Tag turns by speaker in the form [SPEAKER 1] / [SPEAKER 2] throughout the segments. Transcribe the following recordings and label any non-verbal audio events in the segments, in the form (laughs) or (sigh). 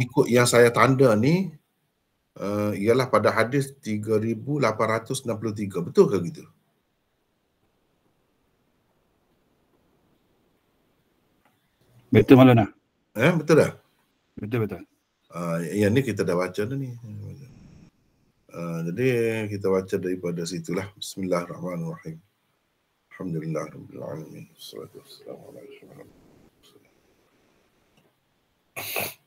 [SPEAKER 1] ikut yang saya tanda ni uh, ialah pada hadis 3863. Betul ke gitu? Betul malah nak? Eh, betul dah. Betul betul. Uh, ah, yang ya, ni kita dah baca dah ni. Uh, jadi kita baca daripada situlah. Bismillahirrahmanirrahim. Alhamdulillah rabbil alamin. Wassalatu wassalamu Thank you.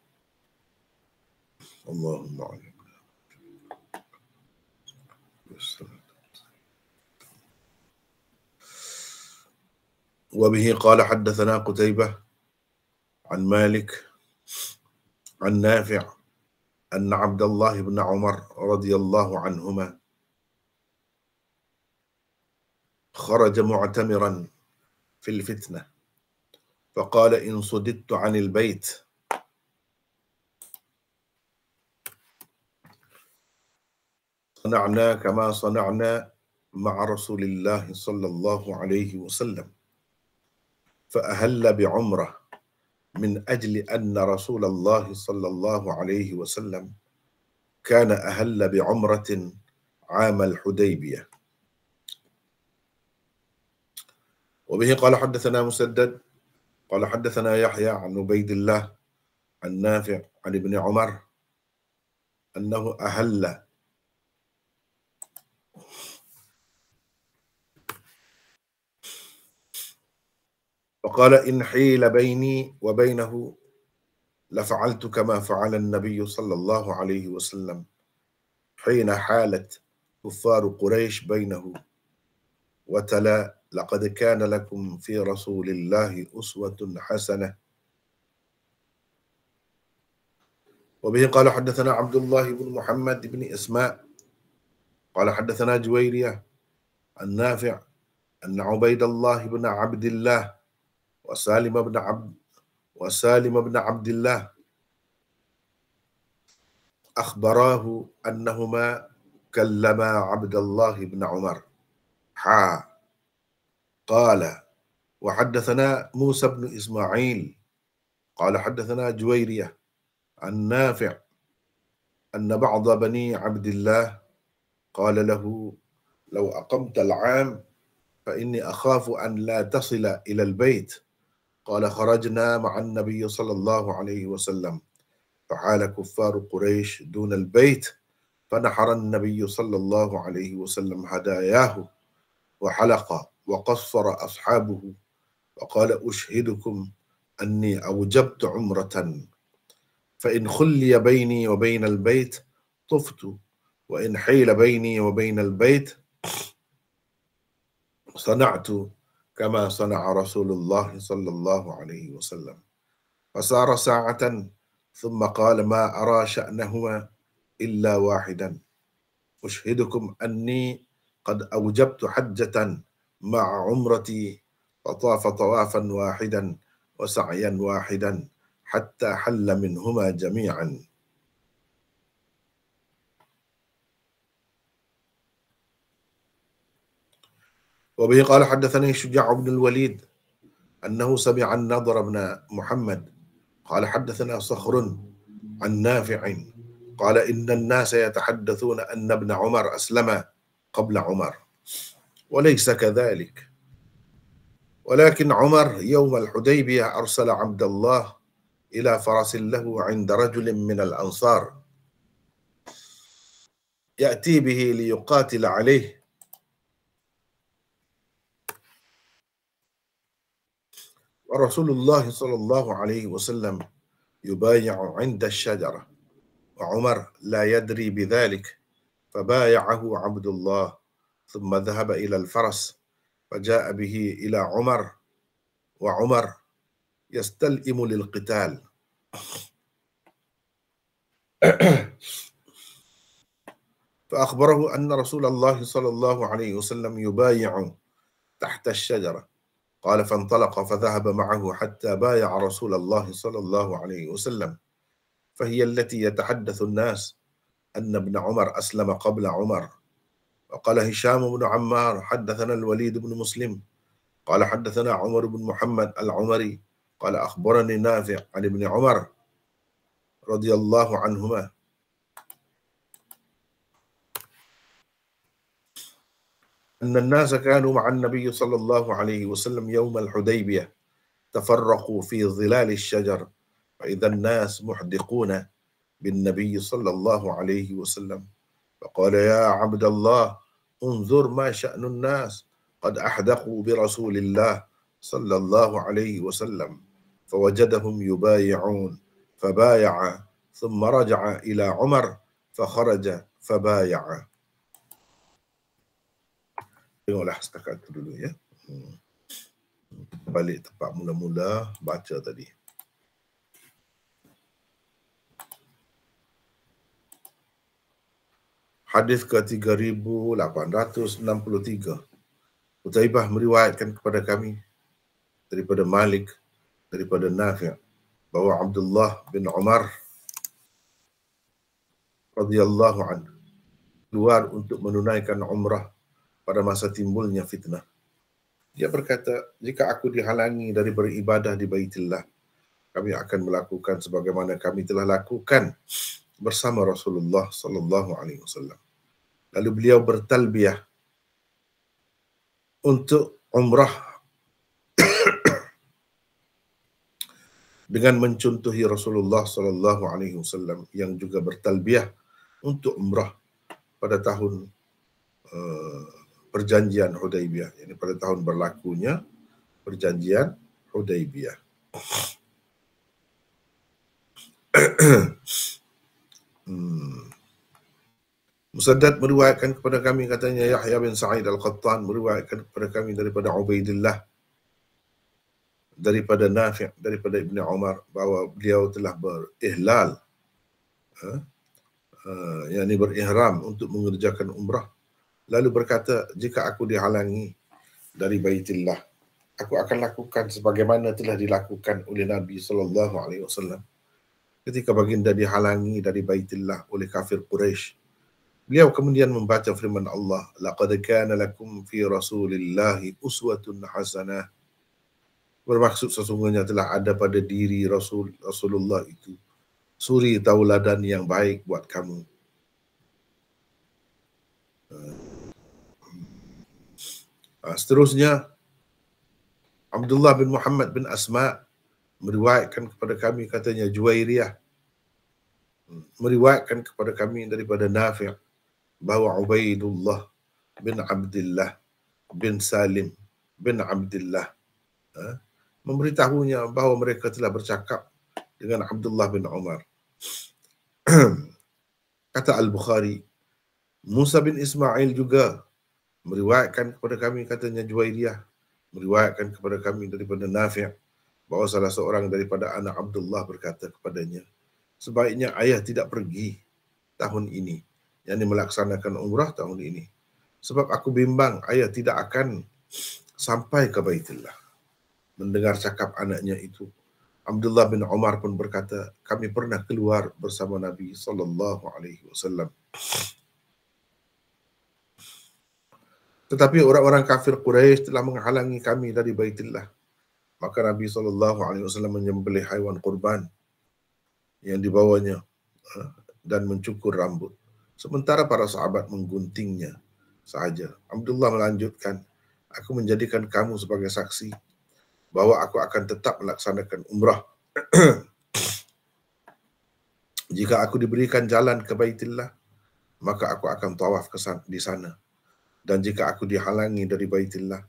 [SPEAKER 1] اللهم عليك وبه قال حدثنا قتيبة عن مالك عن نافع أن عبد الله بن عمر رضي الله عنهما خرج معتمرا في الفتنة فقال إن صددت عن البيت صنعنا كما صنعنا مع رسول الله صلى الله عليه وسلم فأهل بعمره من أجل أن رسول الله صلى الله عليه وسلم كان أهل بعمرة عام الحديبية وبه قال حدثنا مسدد قال حدثنا يحيى عن عبيد الله عن نافع عن ابن عمر أنه أهل وقال إن حيل بيني وبينه لفعلت كما فعل النبي صلى الله عليه وسلم حين حالت كفار قريش بينه وتلا لقد كان لكم في رسول الله أسوة حسنة وبه قال حدثنا عبد الله بن محمد بن إسماء قال حدثنا جويرية النافع أن عبيد الله بن عبد الله وسالم بن عبد وسالم بن عبد الله أخبراه أنهما كلما عبد الله بن عمر حا قال وحدثنا موسى بن إسماعيل قال حدثنا جويرية عن نافع أن بعض بني عبد الله قال له لو أقمت العام فإني أخاف أن لا تصل إلى البيت قال خرجنا مع النبي صلى الله عليه وسلم فعال كفار قريش دون البيت فنحر النبي صلى الله عليه وسلم هداياه وحلق وقصر أصحابه وقال أشهدكم أني أوجبت عمرة فإن خلي بيني وبين البيت طفت وإن حيل بيني وبين البيت صنعت كما صنع رسول الله صلى الله عليه وسلم فصار ساعة ثم قال ما أرى شأنهما إلا واحدا أشهدكم أني قد أوجبت حجة مع عمرتي فطاف طوافا واحدا وسعيا واحدا حتى حل منهما جميعا وبه قال حدثني شجاع بن الوليد أنه سمع النضر بن محمد قال حدثنا صخر عن نافع قال إن الناس يتحدثون أن ابن عمر أسلم قبل عمر وليس كذلك ولكن عمر يوم الحديبية أرسل عبد الله إلى فرس له عند رجل من الأنصار يأتي به ليقاتل عليه ورسول الله صلى الله عليه وسلم يبايع عند الشجرة وعمر لا يدري بذلك فبايعه عبد الله ثم ذهب إلى الفرس فجاء به إلى عمر وعمر يستلئم للقتال (coughs) فأخبره أن رسول الله صلى الله عليه وسلم يبايع تحت الشجرة قال فانطلق فذهب معه حتى بايع رسول الله صلى الله عليه وسلم فهي التي يتحدث الناس أن ابن عمر أسلم قبل عمر وقال هشام بن عمار حدثنا الوليد بن مسلم قال حدثنا عمر بن محمد العمري قال أخبرني نافع عن ابن عمر رضي الله عنهما أن الناس كانوا مع النبي صلى الله عليه وسلم يوم الحديبية تفرقوا في ظلال الشجر فإذا الناس محدقون بالنبي صلى الله عليه وسلم فقال يا عبد الله انظر ما شأن الناس قد أحدقوا برسول الله صلى الله عليه وسلم فوجدهم يبايعون فبايع ثم رجع إلى عمر فخرج فبايع Tengoklah setakat itu dulu ya. Hmm. Balik tempat mula-mula baca tadi. Hadis ke 3863. Utaibah meriwayatkan kepada kami daripada Malik, daripada Nafi' bahawa Abdullah bin Umar radhiyallahu anhu keluar untuk menunaikan umrah pada masa timbulnya fitnah. Dia berkata, jika aku dihalangi dari beribadah di Baitullah, kami akan melakukan sebagaimana kami telah lakukan bersama Rasulullah sallallahu alaihi wasallam. Lalu beliau bertalbiyah untuk umrah (coughs) dengan mencuntuhi Rasulullah sallallahu alaihi wasallam yang juga bertalbiyah untuk umrah pada tahun uh, perjanjian Hudaibiyah. Ini yani pada tahun berlakunya perjanjian Hudaibiyah. (clears throat) hmm. Musaddad meruatkan kepada kami katanya Yahya bin Sa'id Al-Qattan meruatkan kepada kami daripada Ubaidillah daripada Nafi' daripada Ibn Umar bahawa beliau telah berihlal ha? Eh, uh, eh, yang ini berihram untuk mengerjakan umrah lalu berkata, jika aku dihalangi dari baitillah, aku akan lakukan sebagaimana telah dilakukan oleh Nabi sallallahu alaihi wasallam. Ketika baginda dihalangi dari baitillah oleh kafir Quraisy, beliau kemudian membaca firman Allah, laqad kana lakum fi rasulillahi uswatun hasanah. Bermaksud sesungguhnya telah ada pada diri Rasul Rasulullah itu suri tauladan yang baik buat kamu. Ah, seterusnya Abdullah bin Muhammad bin Asma meriwayatkan kepada kami katanya Juwairiyah hmm, meriwayatkan kepada kami daripada Nafi' bahawa Ubaidullah bin Abdullah bin Salim bin Abdullah ha? memberitahunya bahawa mereka telah bercakap dengan Abdullah bin Umar (clears throat) kata Al-Bukhari Musa bin Ismail juga meriwayatkan kepada kami katanya Juwairiyah meriwayatkan kepada kami daripada Nafi' bahawa salah seorang daripada anak Abdullah berkata kepadanya sebaiknya ayah tidak pergi tahun ini yang melaksanakan umrah tahun ini sebab aku bimbang ayah tidak akan sampai ke Baitullah mendengar cakap anaknya itu Abdullah bin Omar pun berkata kami pernah keluar bersama Nabi sallallahu alaihi wasallam Tetapi orang-orang kafir Quraisy telah menghalangi kami dari Baitullah. Maka Nabi SAW menyembelih haiwan kurban yang dibawanya ha, dan mencukur rambut. Sementara para sahabat mengguntingnya sahaja. Abdullah melanjutkan, aku menjadikan kamu sebagai saksi bahwa aku akan tetap melaksanakan umrah. (clears throat) Jika aku diberikan jalan ke Baitullah, maka aku akan tawaf ke di sana dan jika aku dihalangi dari baitillah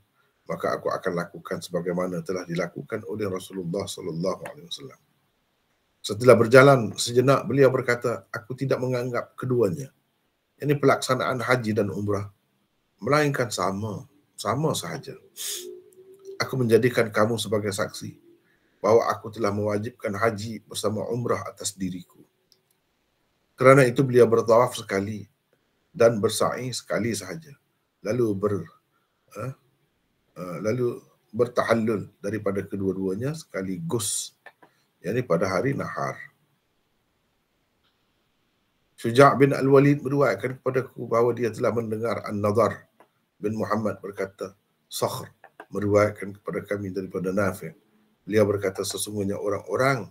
[SPEAKER 1] maka aku akan lakukan sebagaimana telah dilakukan oleh Rasulullah sallallahu alaihi wasallam setelah berjalan sejenak beliau berkata aku tidak menganggap keduanya ini pelaksanaan haji dan umrah melainkan sama sama sahaja aku menjadikan kamu sebagai saksi bahawa aku telah mewajibkan haji bersama umrah atas diriku kerana itu beliau bertawaf sekali dan bersa'i sekali sahaja lalu ber uh, lalu bertahallul daripada kedua-duanya sekaligus yakni pada hari nahar Syuja' bin Al-Walid meruatkan kepada aku bahawa dia telah mendengar An-Nadhar bin Muhammad berkata Sakhr meruatkan kepada kami daripada Nafi' Beliau berkata sesungguhnya orang-orang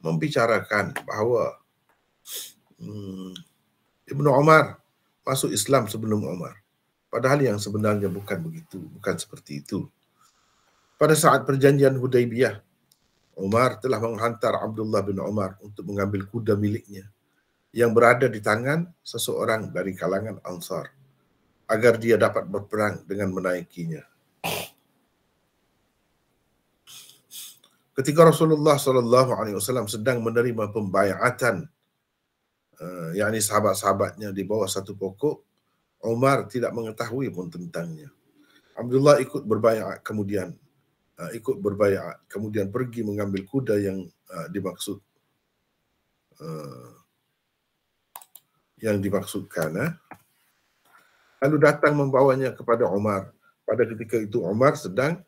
[SPEAKER 1] membicarakan bahawa hmm, Ibn Umar masuk Islam sebelum Umar. Padahal yang sebenarnya bukan begitu, bukan seperti itu. Pada saat perjanjian Hudaybiyah, Umar telah menghantar Abdullah bin Umar untuk mengambil kuda miliknya yang berada di tangan seseorang dari kalangan Ansar agar dia dapat berperang dengan menaikinya. Ketika Rasulullah sallallahu alaihi wasallam sedang menerima pembayaran, uh, eh, yakni sahabat-sahabatnya di bawah satu pokok, Omar tidak mengetahui pun tentangnya. Abdullah ikut berbayar kemudian. Uh, ikut berbayar kemudian pergi mengambil kuda yang uh, dimaksud. Uh, yang dimaksudkan. Eh. Lalu datang membawanya kepada Omar Pada ketika itu Omar sedang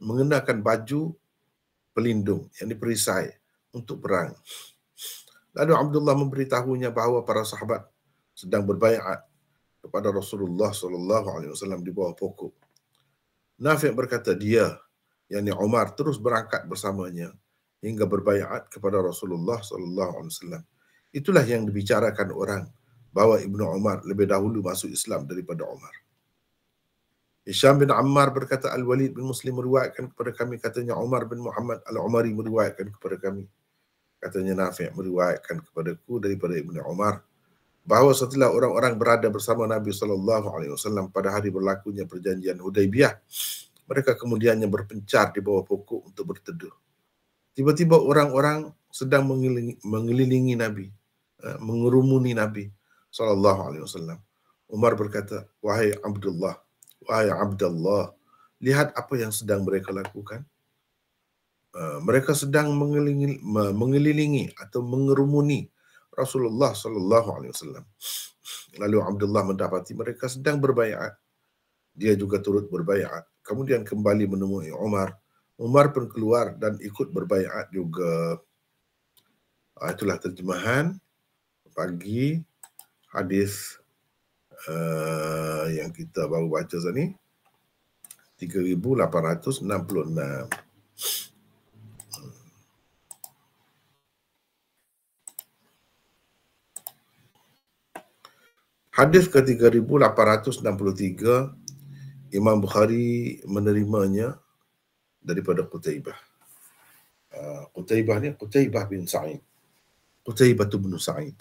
[SPEAKER 1] mengenakan baju pelindung yang diperisai untuk perang. Lalu Abdullah memberitahunya bahawa para sahabat sedang berbayar kepada Rasulullah sallallahu alaihi wasallam di bawah pokok. Nafi' berkata dia yakni Umar terus berangkat bersamanya hingga berbaiat kepada Rasulullah sallallahu alaihi wasallam. Itulah yang dibicarakan orang bahawa Ibnu Umar lebih dahulu masuk Islam daripada Umar. Isham bin Ammar berkata Al-Walid bin Muslim meriwayatkan kepada kami katanya Umar bin Muhammad Al-Umari meriwayatkan kepada kami katanya Nafi' meriwayatkan kepadaku daripada Ibnu Umar bahawa setelah orang-orang berada bersama Nabi sallallahu alaihi wasallam pada hari berlakunya perjanjian Hudaibiyah, mereka kemudiannya berpencar di bawah pokok untuk berteduh. Tiba-tiba orang-orang sedang mengelilingi, mengelilingi Nabi, eh, mengerumuni Nabi sallallahu alaihi wasallam. Umar berkata, "Wahai Abdullah, wahai Abdullah, lihat apa yang sedang mereka lakukan." Eh, mereka sedang mengelilingi, mengelilingi atau mengerumuni Rasulullah sallallahu alaihi wasallam. Lalu Abdullah mendapati mereka sedang berbaiat. Dia juga turut berbaiat. Kemudian kembali menemui Umar. Umar pun keluar dan ikut berbaiat juga. Ah, itulah terjemahan pagi hadis uh, yang kita baru baca tadi. 3866. Hadis ke-3863 Imam Bukhari menerimanya daripada Qutaibah. Uh, ah, Qutaibah ni Qutaibah bin Sa'id. Qutaibah tu bin Sa'id.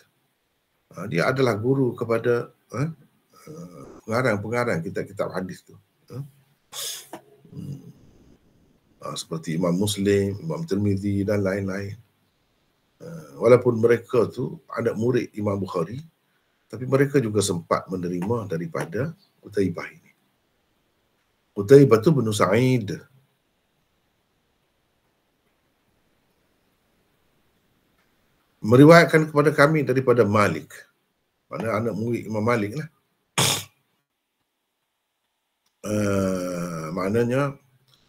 [SPEAKER 1] Ah, dia adalah guru kepada eh, pengarang-pengarang kitab-kitab hadis tu. Uh, seperti Imam Muslim, Imam Tirmizi dan lain-lain. walaupun mereka tu ada murid Imam Bukhari, tapi mereka juga sempat menerima daripada Qutaibah ini. Qutaibah itu bin Sa'id. Meriwayatkan kepada kami daripada Malik. Mana anak murid Imam Malik lah. Uh, maknanya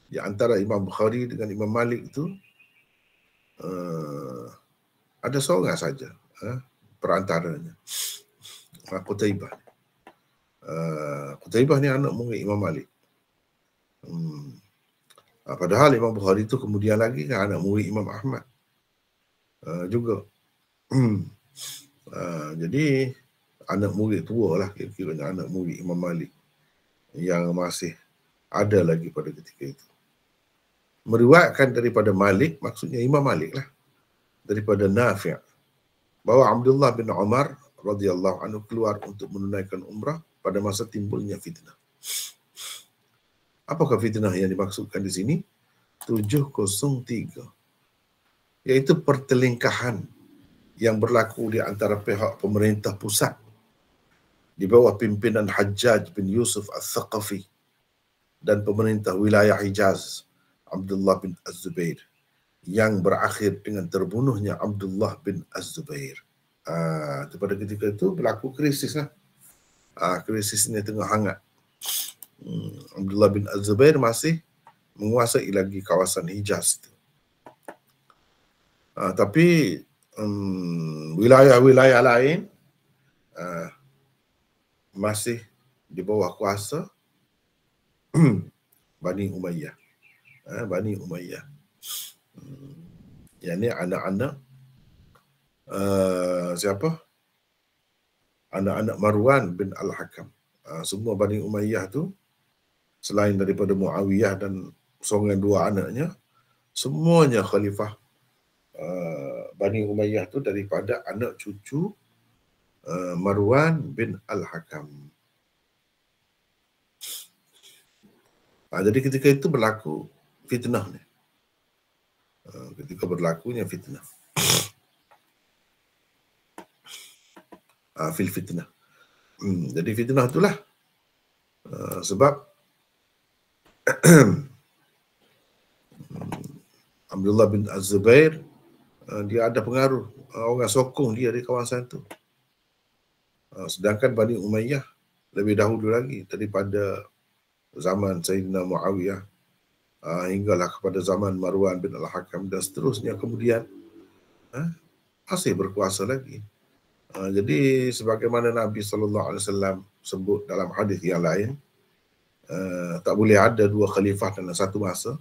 [SPEAKER 1] di antara Imam Bukhari dengan Imam Malik itu uh, eh, ada seorang saja uh, perantaranya uh, Qutaibah. Ah, uh, Qutaibah ni anak murid Imam Malik. Hmm. Uh, padahal Imam Bukhari tu kemudian lagi kan anak murid Imam Ahmad. Uh, juga. Uh, jadi anak murid tua lah kira-kira anak murid Imam Malik yang masih ada lagi pada ketika itu. Meriwayatkan daripada Malik, maksudnya Imam Malik lah. Daripada Nafi' bahawa Abdullah bin Umar radhiyallahu anhu keluar untuk menunaikan umrah pada masa timbulnya fitnah. Apakah fitnah yang dimaksudkan di sini? 703. Yaitu pertelingkahan yang berlaku di antara pihak pemerintah pusat di bawah pimpinan Hajjaj bin Yusuf Al-Thaqafi dan pemerintah wilayah Hijaz Abdullah bin Az-Zubair yang berakhir dengan terbunuhnya Abdullah bin Az-Zubair. 703. Uh, ketika itu berlaku krisis lah. Uh, ah, ini tengah hangat. Hmm, Abdullah bin zubair masih menguasai lagi kawasan Hijaz itu. Uh, ah, tapi um, wilayah-wilayah lain uh, masih di bawah kuasa (clears throat) Bani Umayyah. Uh, Bani Umayyah. Hmm, yang ini anak-anak uh, siapa? Anak-anak Marwan bin Al-Hakam. Uh, semua Bani Umayyah tu selain daripada Muawiyah dan seorang dua anaknya, semuanya khalifah uh, Bani Umayyah tu daripada anak cucu uh, Marwan bin Al-Hakam. Uh, jadi ketika itu berlaku fitnah ni. ketika berlakunya fitnah. uh, fil fitnah. Hmm, jadi fitnah itulah. Uh, sebab (clears throat) Abdullah bin Az-Zubair uh, dia ada pengaruh uh, orang sokong dia di kawasan itu. Uh, sedangkan Bani Umayyah lebih dahulu lagi daripada zaman Sayyidina Muawiyah uh, hinggalah kepada zaman Marwan bin Al-Hakam dan seterusnya kemudian uh, masih berkuasa lagi. Ha, jadi sebagaimana Nabi sallallahu alaihi wasallam sebut dalam hadis yang lain ha, tak boleh ada dua khalifah dalam satu masa.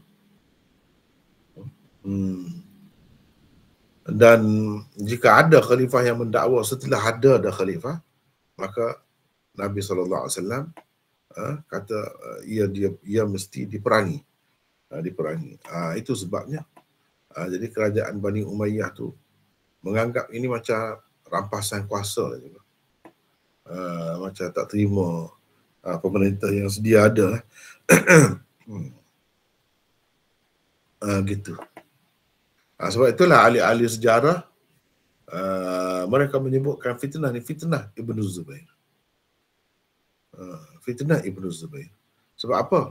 [SPEAKER 1] Hmm. Dan jika ada khalifah yang mendakwa setelah ada ada khalifah maka Nabi sallallahu alaihi wasallam ha, kata ia dia ia mesti diperangi. diperangi. itu sebabnya jadi kerajaan Bani Umayyah tu menganggap ini macam rampasan kuasa lah juga. Uh, ah, macam tak terima uh, pemerintah yang sedia ada. (coughs) hmm. uh, gitu. Uh, sebab itulah ahli-ahli sejarah uh, mereka menyebutkan fitnah ni fitnah Ibn Zubair. Uh, fitnah Ibn Zubair. Sebab apa?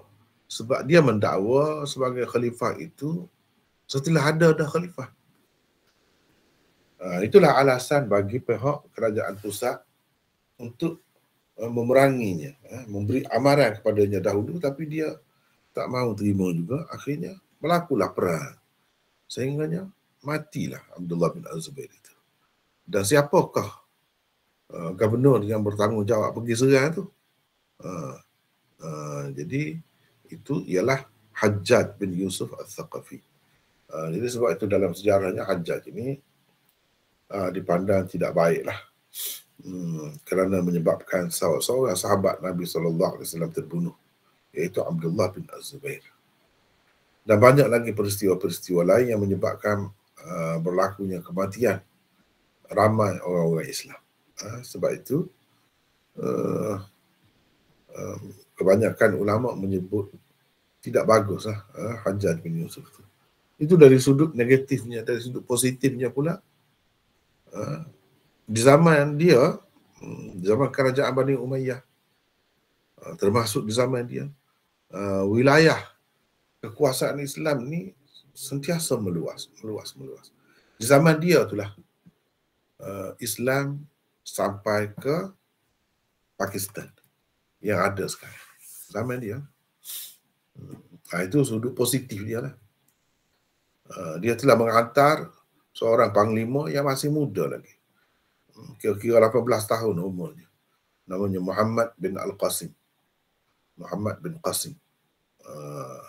[SPEAKER 1] Sebab dia mendakwa sebagai khalifah itu setelah ada dah khalifah. Ah, itulah alasan bagi pihak kerajaan pusat untuk uh, memeranginya, uh, memberi amaran kepadanya dahulu tapi dia tak mau terima juga. Akhirnya berlakulah perang. Sehingganya matilah Abdullah bin Al-Zubair itu. Dan siapakah uh, gubernur yang bertanggungjawab pergi serang itu? Uh, uh, jadi itu ialah Hajjaj bin Yusuf Al-Thaqafi. Uh, jadi sebab itu dalam sejarahnya Hajjaj ini uh, dipandang tidak baiklah. Hmm, kerana menyebabkan seorang sahabat Nabi sallallahu alaihi wasallam terbunuh iaitu Abdullah bin Az-Zubair. Dan banyak lagi peristiwa-peristiwa lain yang menyebabkan uh, berlakunya kematian ramai orang-orang Islam. Uh, sebab itu uh, um, kebanyakan ulama menyebut tidak baguslah uh, Hajjaj bin Yusuf itu. Itu dari sudut negatifnya, dari sudut positifnya pula Eh, di zaman dia hmm, di zaman kerajaan Bani Umayyah eh, termasuk di zaman dia eh, wilayah kekuasaan Islam ni sentiasa meluas meluas meluas di zaman dia itulah Islam sampai ke Pakistan yang ada sekarang zaman dia hmm, ah, itu sudut positif dia lah dia telah mengantar seorang panglima yang masih muda lagi. Hmm, kira-kira 18 tahun umurnya. Namanya Muhammad bin Al-Qasim. Muhammad bin Qasim. Uh,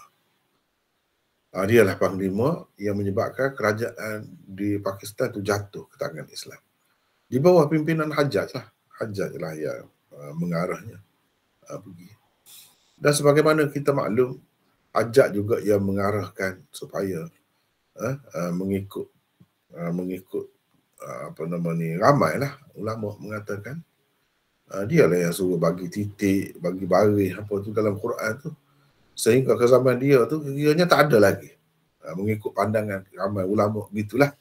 [SPEAKER 1] ah, ah, dia lah panglima yang menyebabkan kerajaan di Pakistan itu jatuh ke tangan Islam. Di bawah pimpinan Hajjaj lah. Hajjaj lah yang uh, mengarahnya. Uh, pergi. Dan sebagaimana kita maklum, Hajjaj juga yang mengarahkan supaya uh, uh, mengikut uh, mengikut uh, apa nama ni lah ulama mengatakan uh, dialah yang suruh bagi titik bagi baris apa tu dalam Quran tu sehingga ke zaman dia tu kiranya tak ada lagi uh, mengikut pandangan ramai ulama gitulah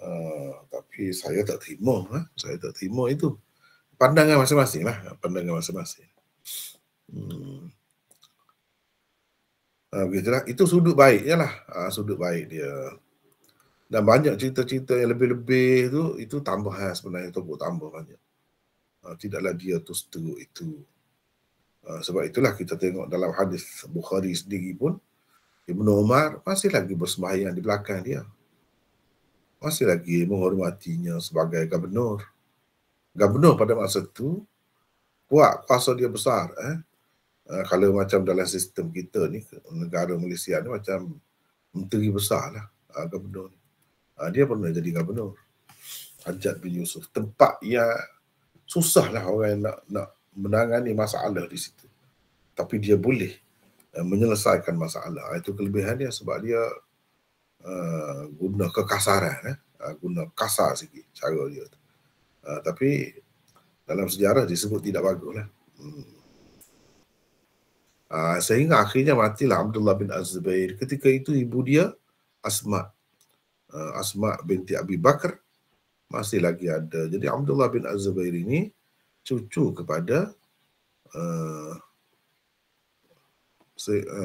[SPEAKER 1] uh, tapi saya tak terima huh? Ha? saya tak terima itu pandangan masing-masing lah pandangan masing-masing hmm. Uh, itu sudut baiknya lah uh, sudut baik dia dan banyak cerita-cerita yang lebih-lebih tu itu tambah tambahan sebenarnya tu buat tambah banyak uh, tidaklah dia tu seteruk itu uh, sebab itulah kita tengok dalam hadis Bukhari sendiri pun Ibnu Umar masih lagi bersembahyang di belakang dia masih lagi menghormatinya sebagai gubernur gubernur pada masa itu kuat kuasa dia besar eh Uh, kalau macam dalam sistem kita ni, negara Malaysia ni macam menteri besar lah, uh, gubernur ni. Uh, dia pernah jadi gubernur. Hajat bin Yusuf. Tempat yang susahlah orang nak nak menangani masalah di situ. Tapi dia boleh uh, menyelesaikan masalah. Ah, itu kelebihan dia sebab dia uh, guna kekasaran. Eh? Uh, guna kasar sikit cara dia. Uh, tapi dalam sejarah disebut tidak bagus. Lah. Hmm. Uh, sehingga akhirnya matilah Abdullah bin Az-Zubair. Ketika itu ibu dia Asma uh, Asma binti Abi Bakar masih lagi ada. Jadi Abdullah bin Az-Zubair ini cucu kepada uh,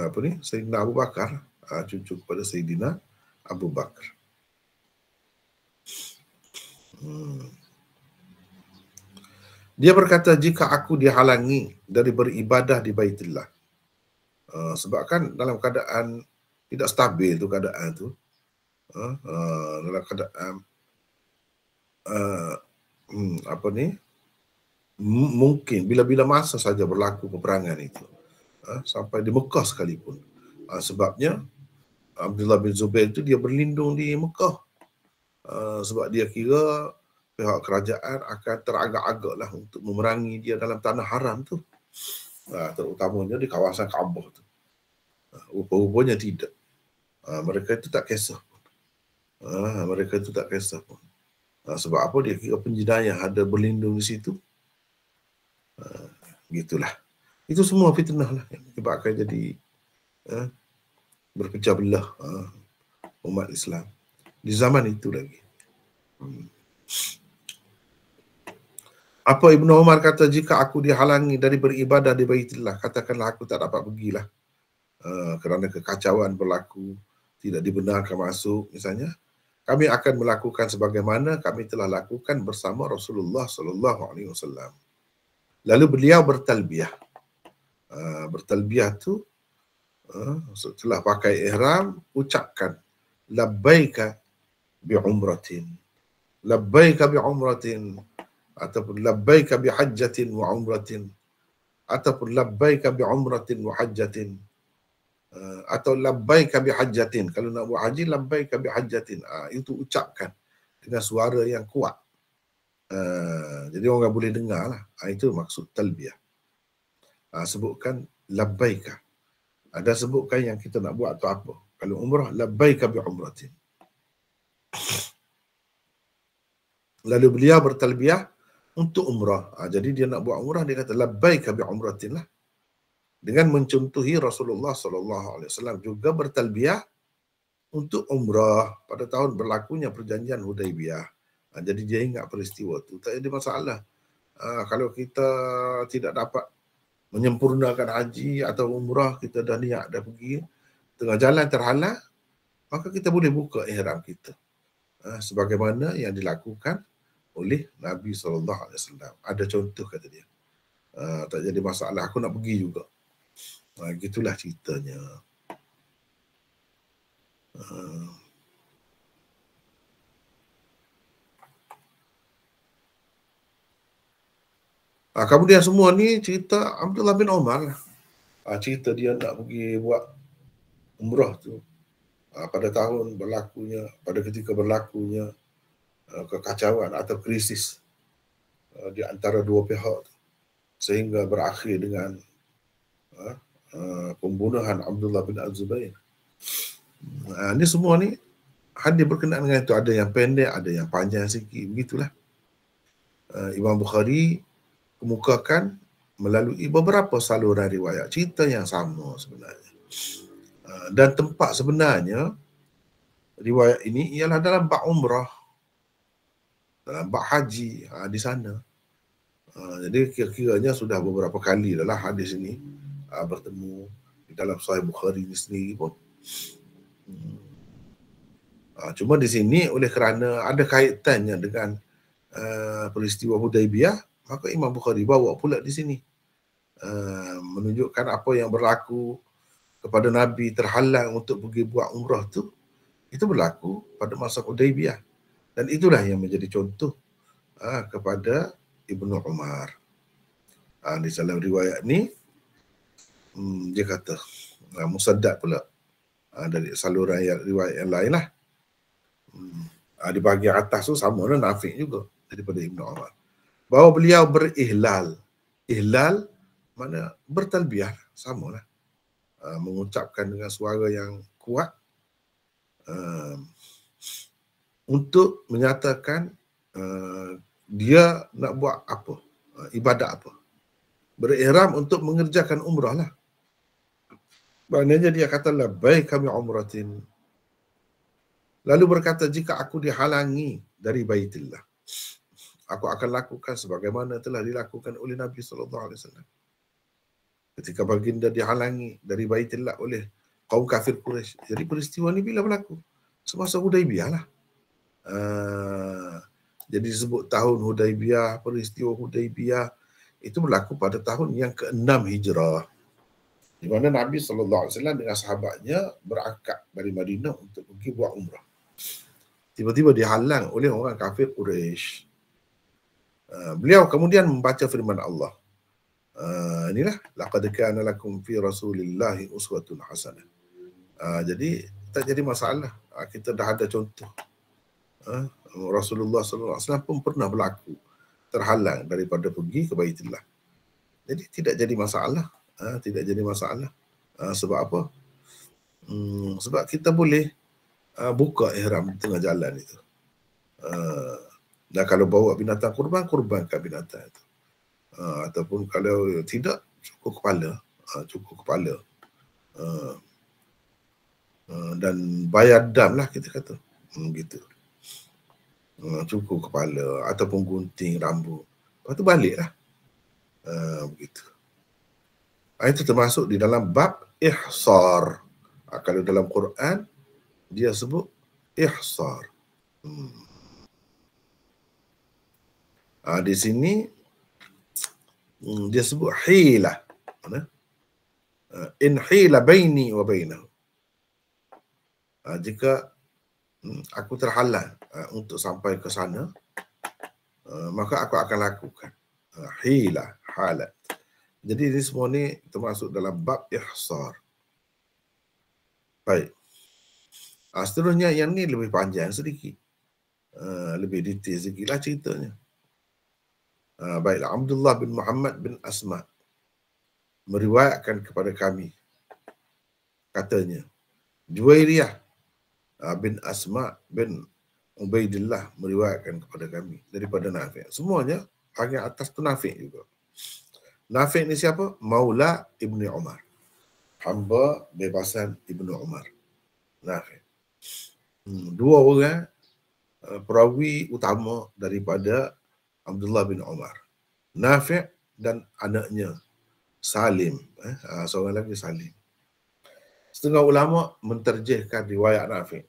[SPEAKER 1] apa ni? Sayyidina Abu Bakar, uh, cucu kepada Sayyidina Abu Bakar. Hmm. Dia berkata jika aku dihalangi dari beribadah di Baitullah. Uh, sebabkan dalam keadaan tidak stabil tu keadaan tu. Eh, eh, dalam keadaan eh, hmm, apa ni mungkin bila-bila masa saja berlaku peperangan itu sampai di Mekah sekalipun sebabnya Abdullah bin Zubair itu dia berlindung di Mekah sebab dia kira pihak kerajaan akan teragak-agak lah untuk memerangi dia dalam tanah haram tu terutamanya di kawasan Kaabah tu rupa-rupanya tidak mereka itu tak kisah Ha, mereka tu tak kisah pun. Ha, ah, sebab apa dia kira penjenayah ada berlindung di situ. Ha, gitulah. Itu semua fitnah lah yang menyebabkan jadi ha, berpecah belah ha, umat Islam. Di zaman itu lagi. Hmm. Apa Ibnu Umar kata jika aku dihalangi dari beribadah di Baitullah katakanlah aku tak dapat pergilah uh, kerana kekacauan berlaku tidak dibenarkan masuk misalnya kami akan melakukan sebagaimana kami telah lakukan bersama Rasulullah sallallahu alaihi wasallam. Lalu beliau bertalbiyah. Uh, bertalbiyah tu uh, setelah pakai ihram ucapkan labbaika bi umratin. Labbaika bi umratin ataupun labbaika bi hajjatin wa umratin ataupun labbaika bi umratin wa hajjatin. Eh, atau labbaik kami hajatin kalau nak buat haji labbaik kami hajatin ha, ah, itu ucapkan dengan suara yang kuat uh, jadi orang boleh dengar lah ha, itu maksud talbiyah ha, sebutkan labbaik ada ha, sebutkan yang kita nak buat atau apa kalau umrah labbaik kabi umratin lalu beliau bertalbiyah untuk umrah ha, jadi dia nak buat umrah dia kata labbaik kabi umratin lah dengan mencontohi Rasulullah sallallahu alaihi wasallam juga bertalbiah untuk umrah pada tahun berlakunya perjanjian Hudaibiyah. Ha, jadi dia ingat peristiwa itu tak ada masalah. Ha, kalau kita tidak dapat menyempurnakan haji atau umrah kita dah niat dah pergi tengah jalan terhalang maka kita boleh buka ihram kita. Ha, sebagaimana yang dilakukan oleh Nabi sallallahu alaihi wasallam. Ada contoh kata dia. tak jadi masalah aku nak pergi juga. Ha, gitulah ceritanya. Ha. Ha, kemudian semua ni cerita Abdullah bin Omar. Ha, cerita dia nak pergi buat umrah tu. Ha, pada tahun berlakunya, pada ketika berlakunya ha, kekacauan atau krisis ha, di antara dua pihak tu. Sehingga berakhir dengan ha, Eh, pembunuhan Abdullah bin Al-Zubair. Uh, eh, ini semua ni hadis berkenaan dengan itu ada yang pendek, ada yang panjang sikit, begitulah. Uh, Imam Bukhari kemukakan melalui beberapa saluran riwayat cerita yang sama sebenarnya. Uh, dan tempat sebenarnya riwayat ini ialah dalam bab umrah dalam bab haji uh, di sana. Uh, jadi kira-kiranya sudah beberapa kali lah, lah hadis ini uh, bertemu di dalam Sahih Bukhari ni, sendiri pun. Hmm. Uh, cuma di sini oleh kerana ada kaitannya dengan uh, peristiwa Hudaibiyah, maka Imam Bukhari bawa pula di sini. Uh, menunjukkan apa yang berlaku kepada Nabi terhalang untuk pergi buat umrah tu itu berlaku pada masa Hudaibiyah dan itulah yang menjadi contoh uh, kepada Ibnu Umar uh, di dalam riwayat ni hmm, dia kata ha, musaddad pula ha, dari saluran yang riwayat yang lain lah hmm, ha, di bahagian atas tu sama lah nafik juga daripada Ibn Umar bahawa beliau berihlal ihlal mana bertalbiah lah, sama lah ha, mengucapkan dengan suara yang kuat ha, untuk menyatakan uh, dia nak buat apa, uh, ibadat apa. Berihram untuk mengerjakan umrah lah. Maknanya dia kata labbaik kami umratin. Lalu berkata jika aku dihalangi dari baitillah aku akan lakukan sebagaimana telah dilakukan oleh Nabi sallallahu alaihi wasallam. Ketika baginda dihalangi dari baitillah oleh kaum kafir Quraisy. Jadi peristiwa ini bila berlaku? Semasa Hudaybiyah lah. Uh, jadi sebut tahun Hudaybiyah, peristiwa Hudaybiyah itu berlaku pada tahun yang ke-6 Hijrah di mana Nabi sallallahu alaihi wasallam dengan sahabatnya berangkat dari Madinah untuk pergi buat umrah. Tiba-tiba dihalang oleh orang kafir Quraisy. Ah, beliau kemudian membaca firman Allah. Ah, inilah laqad kana lakum fi rasulillahi uswatun hasanah. Ah, jadi tak jadi masalah. kita dah ada contoh. Rasulullah sallallahu alaihi wasallam pun pernah berlaku terhalang daripada pergi ke Baitullah. Jadi tidak jadi masalah ha, tidak jadi masalah. Ha, sebab apa? Hmm, sebab kita boleh ha, buka ihram di tengah jalan itu. Ha, dan kalau bawa binatang kurban, kurbankan binatang itu. Ha, ataupun kalau tidak, cukup kepala. Ha, cukup kepala. Ha, dan bayar dam lah kita kata. Hmm, gitu. Ha, cukup kepala ataupun gunting rambut. Lepas tu balik lah. Ha, begitu itu termasuk di dalam bab ihsar. Ha, kalau dalam Quran dia sebut ihsar. Hmm. Ha, di sini hmm, dia sebut hila. Ha, in hila baini wa bainahu. jika hmm, aku terhalang untuk sampai ke sana, maka aku akan lakukan hila, halat. Jadi ini semua ni termasuk dalam bab ihsar. Baik. Ha, seterusnya yang ni lebih panjang sedikit. Uh, lebih detail sedikit lah ceritanya. Uh, ah, baiklah. Abdullah bin Muhammad bin Asma meriwayatkan kepada kami katanya Juwairiyah bin Asma bin Ubaidillah meriwayatkan kepada kami daripada Nafi. Semuanya panggil atas tu Nafi juga. Uh, Nafik ni siapa? Maula ibni Umar. Hamba bebasan Ibnu Umar. Nafik. Hmm, dua orang eh, perawi utama daripada Abdullah bin Umar. Nafik dan anaknya Salim. Eh, ha, seorang lagi Salim. Setengah ulama menterjehkan riwayat Nafik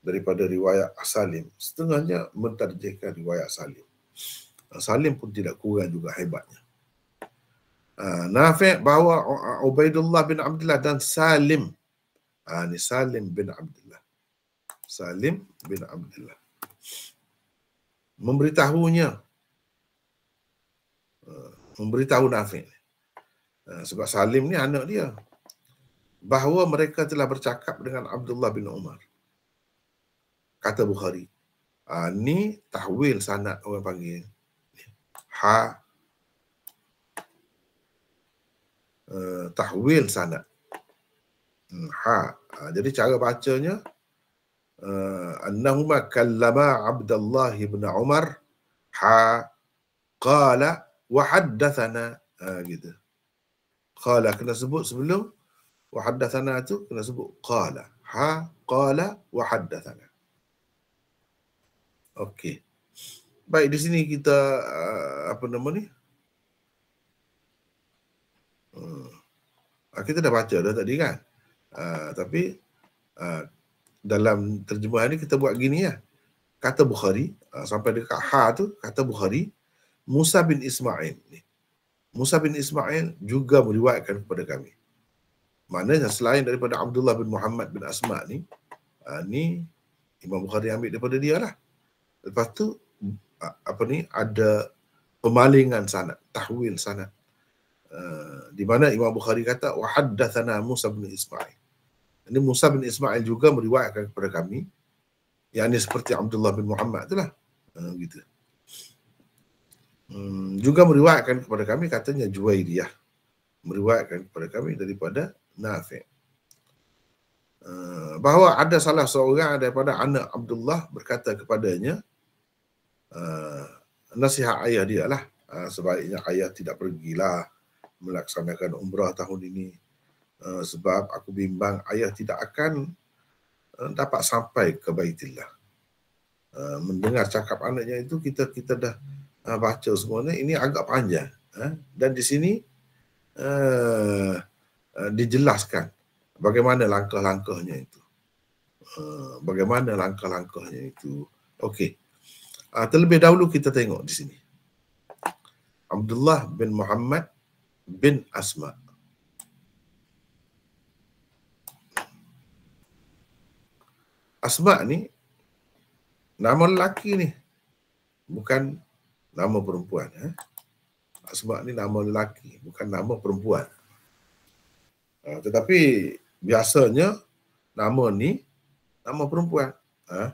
[SPEAKER 1] daripada riwayat Salim. Setengahnya menterjehkan riwayat Salim. Salim pun tidak kurang juga hebatnya. Ah, Nafi' bawa Ubaidullah bin Abdullah dan Salim. Ha, ni Salim bin Abdullah. Salim bin Abdullah. Memberitahunya. Ah, memberitahu Nafi' Sebab Salim ni anak dia. Bahawa mereka telah bercakap dengan Abdullah bin Umar. Kata Bukhari. Ha, ni tahwil sanat orang panggil. Ha, Eh, tahwil sanad. Hmm, ha. ha. Jadi cara bacanya uh, annahuma kallama Abdullah ibn Umar ha qala wa haddathana ha, gitu. Qala kena sebut sebelum wa haddathana tu kena sebut qala. Ha qala wa haddathana. Okey. Baik di sini kita uh, apa nama ni? Hmm. Ah, kita dah baca dah tadi kan? Uh, tapi uh, dalam terjemahan ni kita buat gini lah. Kata Bukhari, uh, sampai dekat Ha tu, kata Bukhari, Musa bin Ismail ni. Musa bin Ismail juga meriwayatkan kepada kami. Maknanya selain daripada Abdullah bin Muhammad bin Asma ni, uh, ni Imam Bukhari ambil daripada dia lah. Lepas tu, uh, apa ni, ada pemalingan sana, tahwil sana. Eh, di mana Imam Bukhari kata wa haddatsana Musa bin Ismail. Ini Musa bin Ismail juga meriwayatkan kepada kami yakni seperti Abdullah bin Muhammad itulah. Uh, eh, gitu. Hmm, juga meriwayatkan kepada kami katanya Juwairiyah meriwayatkan kepada kami daripada Nafi. Uh, bahawa ada salah seorang daripada anak Abdullah berkata kepadanya uh, nasihat ayah dia lah uh, sebaiknya ayah tidak pergilah melaksanakan umrah tahun ini uh, sebab aku bimbang ayah tidak akan uh, dapat sampai ke Baitullah. Uh, mendengar cakap anaknya itu kita kita dah uh, baca semuanya ini agak panjang eh? dan di sini uh, uh, dijelaskan bagaimana langkah-langkahnya itu uh, bagaimana langkah-langkahnya itu okey uh, terlebih dahulu kita tengok di sini Abdullah bin Muhammad bin Asma. Asma ni nama lelaki ni. Bukan nama perempuan. Eh? Asma ni nama lelaki. Bukan nama perempuan. Uh, tetapi biasanya nama ni nama perempuan. Uh,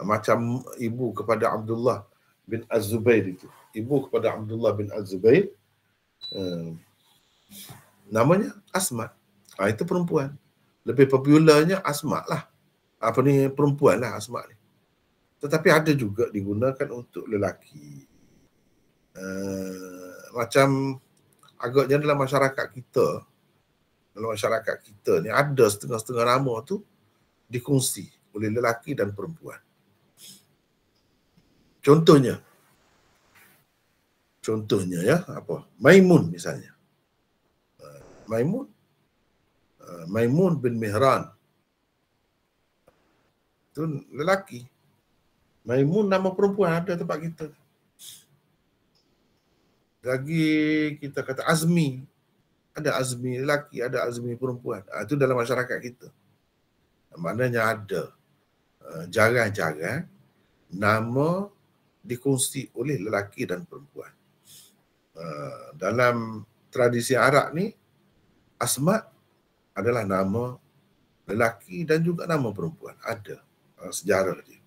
[SPEAKER 1] macam ibu kepada Abdullah bin Az-Zubair itu. Ibu kepada Abdullah bin Az-Zubair. Eh, namanya Asmat. Ha, itu perempuan. Lebih popularnya Asmat lah. Ah, apa ni perempuan lah Asmat ni. Tetapi ada juga digunakan untuk lelaki. Uh, macam agaknya dalam masyarakat kita, dalam masyarakat kita ni ada setengah-setengah nama tu dikongsi oleh lelaki dan perempuan. Contohnya, contohnya ya apa Maimun misalnya eh, Maimun eh, Maimun bin Mihran itu lelaki Maimun nama perempuan ada tempat kita lagi kita kata Azmi ada Azmi lelaki ada Azmi perempuan ah, itu dalam masyarakat kita maknanya ada eh, jarang-jarang nama dikongsi oleh lelaki dan perempuan. Eh, dalam tradisi Arab ni Asma adalah nama lelaki dan juga nama perempuan ada uh, sejarah dia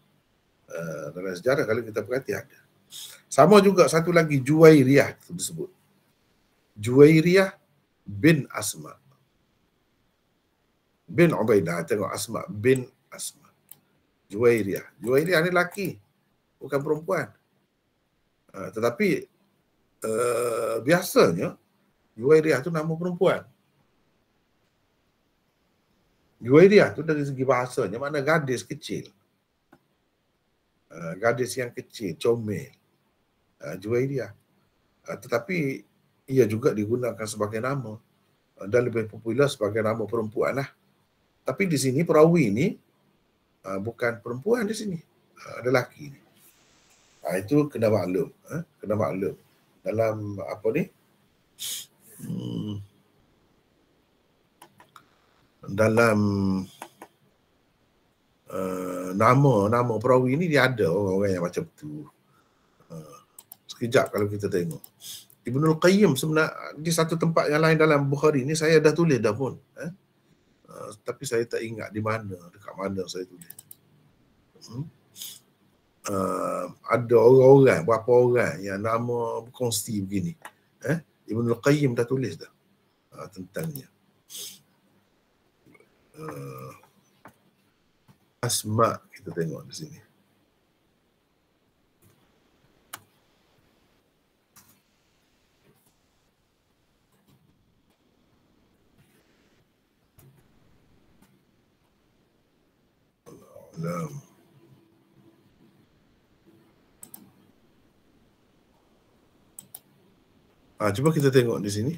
[SPEAKER 1] uh, dalam sejarah kalau kita perhati ada sama juga satu lagi Juwairiyah disebut. Juwairiyah bin Asma bin Ubaidah tengok Asma bin Asma Juwairiyah Juwairiyah ni lelaki bukan perempuan uh, tetapi Eh, biasanya Juwairiyah tu nama perempuan. Juwairiyah tu dari segi bahasanya makna gadis kecil. Uh, gadis yang kecil, comel. Uh, eh, Juwairiyah. Uh, tetapi ia juga digunakan sebagai nama uh, dan lebih popular sebagai nama perempuan lah. Tapi di sini perawi ni uh, bukan perempuan di sini. Uh, ada lelaki ni. Uh, itu kena maklum. Uh, kena maklum dalam apa ni hmm. dalam uh, nama nama perawi ni dia ada orang-orang yang macam tu uh, sekejap kalau kita tengok Ibnu Al-Qayyim sebenarnya di satu tempat yang lain dalam Bukhari ni saya dah tulis dah pun eh? Uh, tapi saya tak ingat di mana dekat mana saya tulis hmm? uh, ada orang-orang, berapa orang yang nama konsti begini. Eh? Ibn Al-Qayyim dah tulis dah uh, tentangnya. Uh, Asma kita tengok di sini. Allah. Allah. Ha, cuba kita tengok di sini.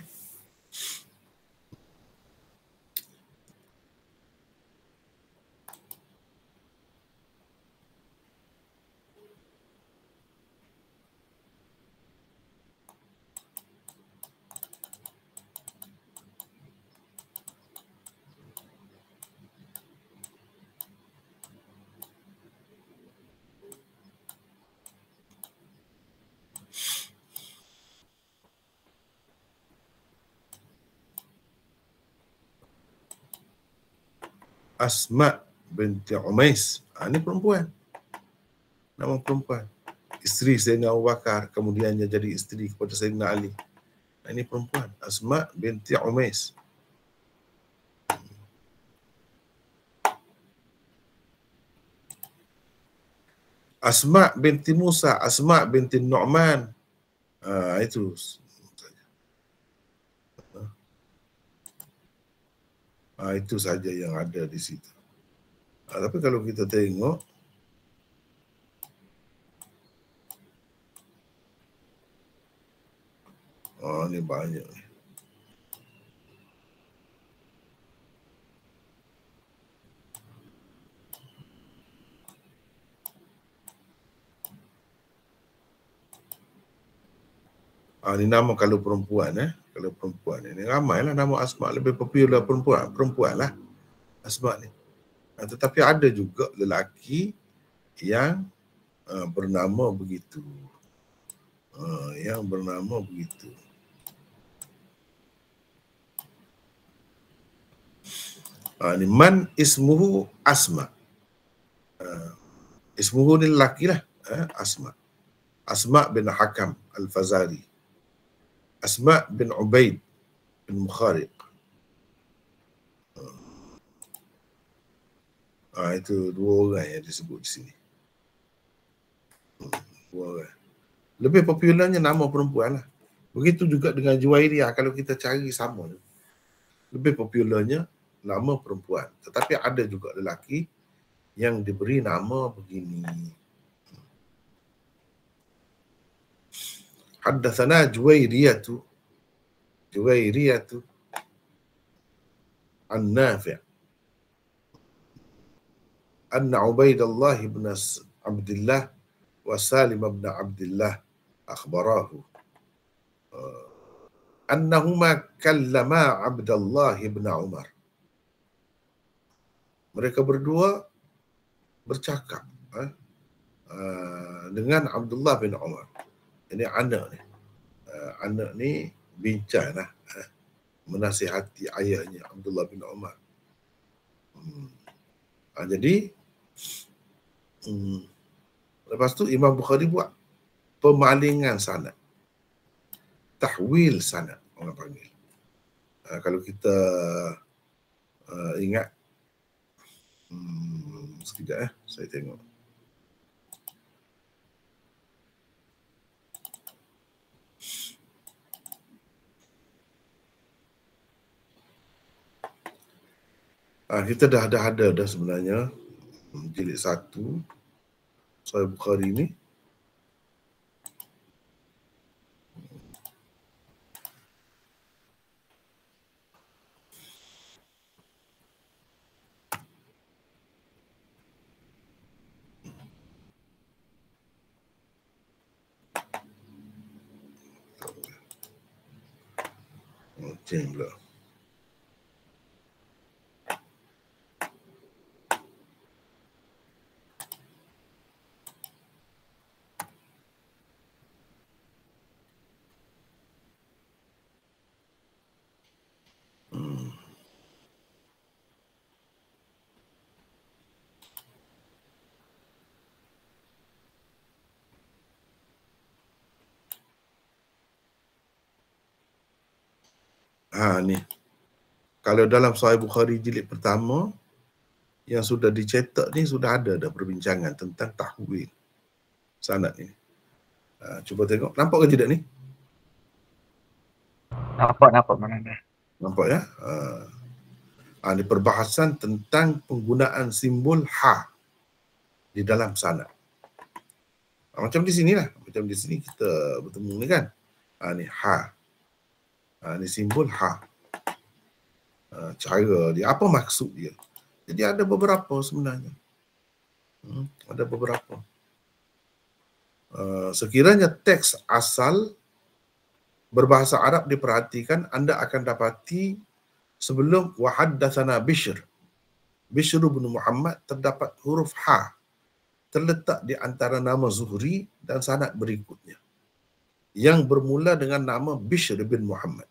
[SPEAKER 1] Asma binti Umais. Ha, ah, ini perempuan. Nama perempuan. Isteri Sayyidina Abu Bakar. Kemudiannya jadi isteri kepada Sayyidina Ali. Ha, ini perempuan. Asma binti Umais. Asma binti Musa, Asma binti Nu'man. Ha, itu Ha, itu saja yang ada di situ. Ha, tapi kalau kita tengok, Oh, ini banyak. Ah, ini nama kalau perempuan eh kalau perempuan ni. lah nama asma lebih popular perempuan. Perempuan lah asma ni. Ha, tetapi ada juga lelaki yang uh, bernama begitu. Uh, yang bernama begitu. Uh, ni, man ismuhu asma. Uh, ismuhu ni lelaki lah. Uh, asma. Asma bin Hakam Al-Fazari. أسماء بن عبيد المخارق آه itu dua orang yang disebut di sini. Hmm, dua orang. Lebih popularnya nama perempuan lah. Begitu juga dengan Juwairiyah kalau kita cari sama. Lebih popularnya nama perempuan. Tetapi ada juga lelaki yang diberi nama begini. حدثنا جويرية جويرية عن نافع أن عبيد الله بن عبد الله وسالم بن عبد الله أخبراه أنهما كلما عبد الله بن عمر mereka berdua bercakap eh, dengan Abdullah bin Umar ini anak ni. Uh, anak ni bincang lah. Eh, menasihati ayahnya Abdullah bin Omar. Hmm. Ha, jadi, hmm. lepas tu Imam Bukhari buat pemalingan sana. Tahwil sana orang panggil. Uh, kalau kita uh, ingat, hmm, sekejap eh, saya tengok. Uh, kita dah, dah ada dah sebenarnya. Hmm, jilid satu. Saya buka hari ini. ha ni. Kalau dalam Sahih Bukhari jilid pertama yang sudah dicetak ni sudah ada dah perbincangan tentang tahwil sanad ni. Ha, cuba tengok nampak ke tidak ni?
[SPEAKER 2] Nampak nampak mana ni?
[SPEAKER 1] Nampak ya. Ha. ha. ni perbahasan tentang penggunaan simbol ha di dalam sanad. Ha, macam di sinilah, macam di sini kita bertemu ni kan. Ha ni ha ha, ni simbol ha. ha cara dia apa maksud dia jadi ada beberapa sebenarnya hmm, ada beberapa uh, sekiranya teks asal berbahasa Arab diperhatikan anda akan dapati sebelum wahad dasana bishr bishr bin Muhammad terdapat huruf ha terletak di antara nama Zuhri dan sanad berikutnya yang bermula dengan nama Bishr bin Muhammad.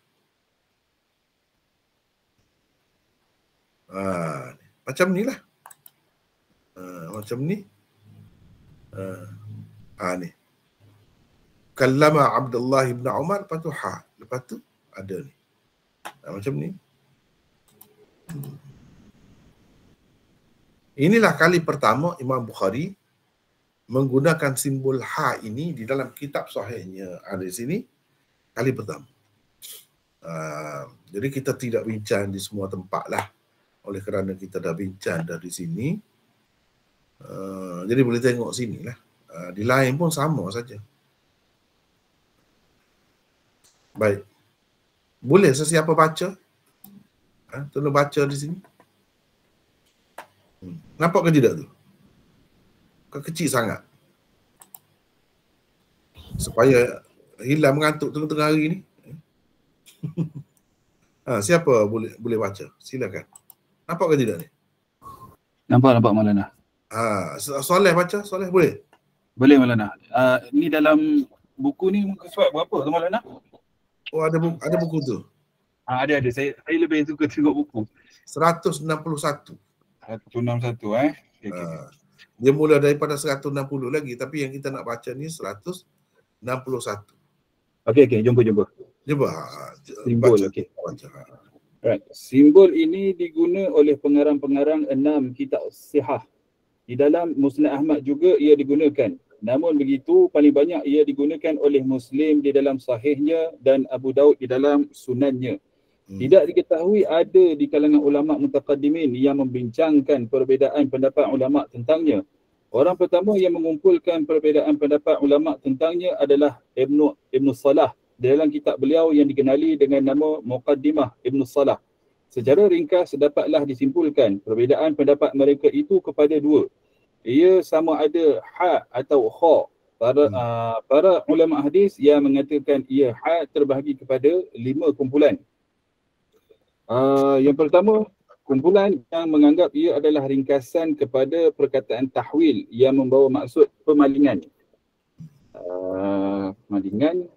[SPEAKER 1] Ha, macam ni lah. Ha, macam ni. Ha, ha ni. Kalama Abdullah ibn Umar, lepas tu ha. Lepas tu ada ni. Ha, macam ni. Inilah kali pertama Imam Bukhari menggunakan simbol ha ini di dalam kitab sahihnya ada ha, di sini kali pertama. Uh, jadi kita tidak bincang di semua tempat lah oleh kerana kita dah bincang dari sini uh, jadi boleh tengok sini lah uh, eh, di lain pun sama saja baik boleh sesiapa baca ha? tolong baca di sini hmm. nampak ke tidak tu ke kecil sangat supaya hilang mengantuk tengah-tengah hari ni (laughs) ha, siapa boleh boleh baca silakan Nampak ke tidak ni?
[SPEAKER 3] Nampak, nampak Maulana.
[SPEAKER 1] Ha, soleh baca, soleh boleh? Boleh Maulana. Uh, ah, ni dalam buku ni muka surat berapa tu Maulana? Oh ada buku, ada buku tu. Ha, ada ada. Saya saya lebih suka tengok buku. 161. 161 eh. Okay, ha. okay. Dia mula daripada 160 lagi tapi yang kita nak baca ni 161. Okey okey, jumpa jumpa. Jumpa. jumpa. Ha, ha. Simbol okey. Baca. Okay. baca. Ha. Right. Simbol ini
[SPEAKER 3] diguna oleh pengarang-pengarang enam kitab sihah. Di dalam Musnad Ahmad juga ia digunakan. Namun begitu paling banyak ia digunakan oleh Muslim di dalam sahihnya dan Abu Daud di dalam sunannya. Hmm. Tidak diketahui ada di kalangan ulama mutaqaddimin yang membincangkan perbezaan pendapat ulama tentangnya. Orang pertama yang mengumpulkan perbezaan pendapat ulama tentangnya adalah Ibnu Ibnu Salah dalam kitab beliau yang dikenali dengan nama Muqaddimah Ibn Salah. Secara ringkas sedapatlah disimpulkan perbezaan pendapat mereka itu kepada dua. Ia sama ada ha atau kha. Para hmm. uh, para ulama hadis yang mengatakan ia ha terbahagi kepada lima kumpulan. Uh, yang pertama kumpulan yang menganggap ia adalah ringkasan kepada perkataan tahwil yang membawa maksud pemalingan. Uh, ah, malingan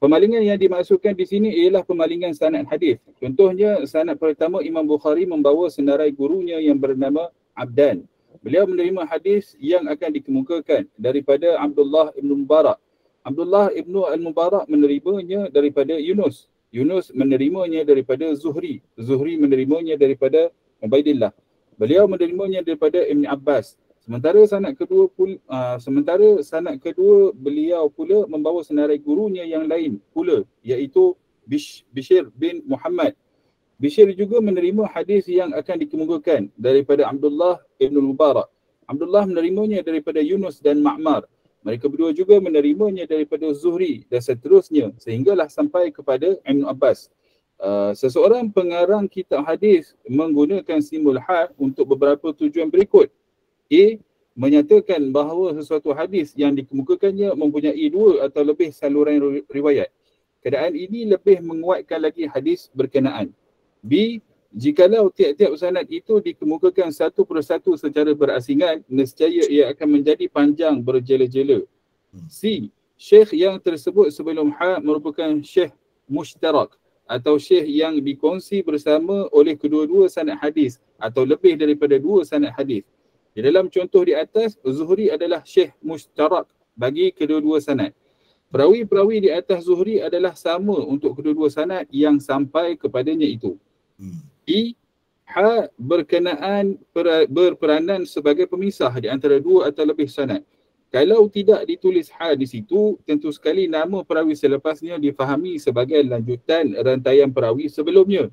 [SPEAKER 3] Pemalingan yang dimaksudkan di sini ialah pemalingan sanad hadis. Contohnya sanad pertama Imam Bukhari membawa senarai gurunya yang bernama Abdan. Beliau menerima hadis yang akan dikemukakan daripada Abdullah ibn Mubarak. Abdullah ibn Al-Mubarak menerimanya daripada Yunus. Yunus menerimanya daripada Zuhri. Zuhri menerimanya daripada Ubaidillah. Beliau menerimanya daripada Ibn Abbas. Sementara sanad kedua pun uh, ah, sementara sanad kedua beliau pula membawa senarai gurunya yang lain pula iaitu Bish, Bishir bin Muhammad. Bishir juga menerima hadis yang akan dikemukakan daripada Abdullah bin Mubarak. Abdullah menerimanya daripada Yunus dan Ma'mar. Mereka berdua juga menerimanya daripada Zuhri dan seterusnya sehinggalah sampai kepada Ibn Abbas. Uh, seseorang pengarang kitab hadis menggunakan simbol ha untuk beberapa tujuan berikut. A menyatakan bahawa sesuatu hadis yang dikemukakannya mempunyai dua atau lebih saluran riwayat. Keadaan ini lebih menguatkan lagi hadis berkenaan. B. Jikalau tiap-tiap sanad itu dikemukakan satu persatu secara berasingan, nescaya ia akan menjadi panjang berjela-jela. C. Syekh yang tersebut sebelum ha merupakan syekh mushtarak atau syekh yang dikongsi bersama oleh kedua-dua sanad hadis atau lebih daripada dua sanad hadis. Di dalam contoh di atas, Zuhri adalah Syekh Mustarak bagi kedua-dua sanat. Perawi-perawi di atas Zuhri adalah sama untuk kedua-dua sanat yang sampai kepadanya itu. Hmm. I, Ha berkenaan berperanan sebagai pemisah di antara dua atau lebih sanat. Kalau tidak ditulis Ha di situ, tentu sekali nama perawi selepasnya difahami sebagai lanjutan rantaian perawi sebelumnya.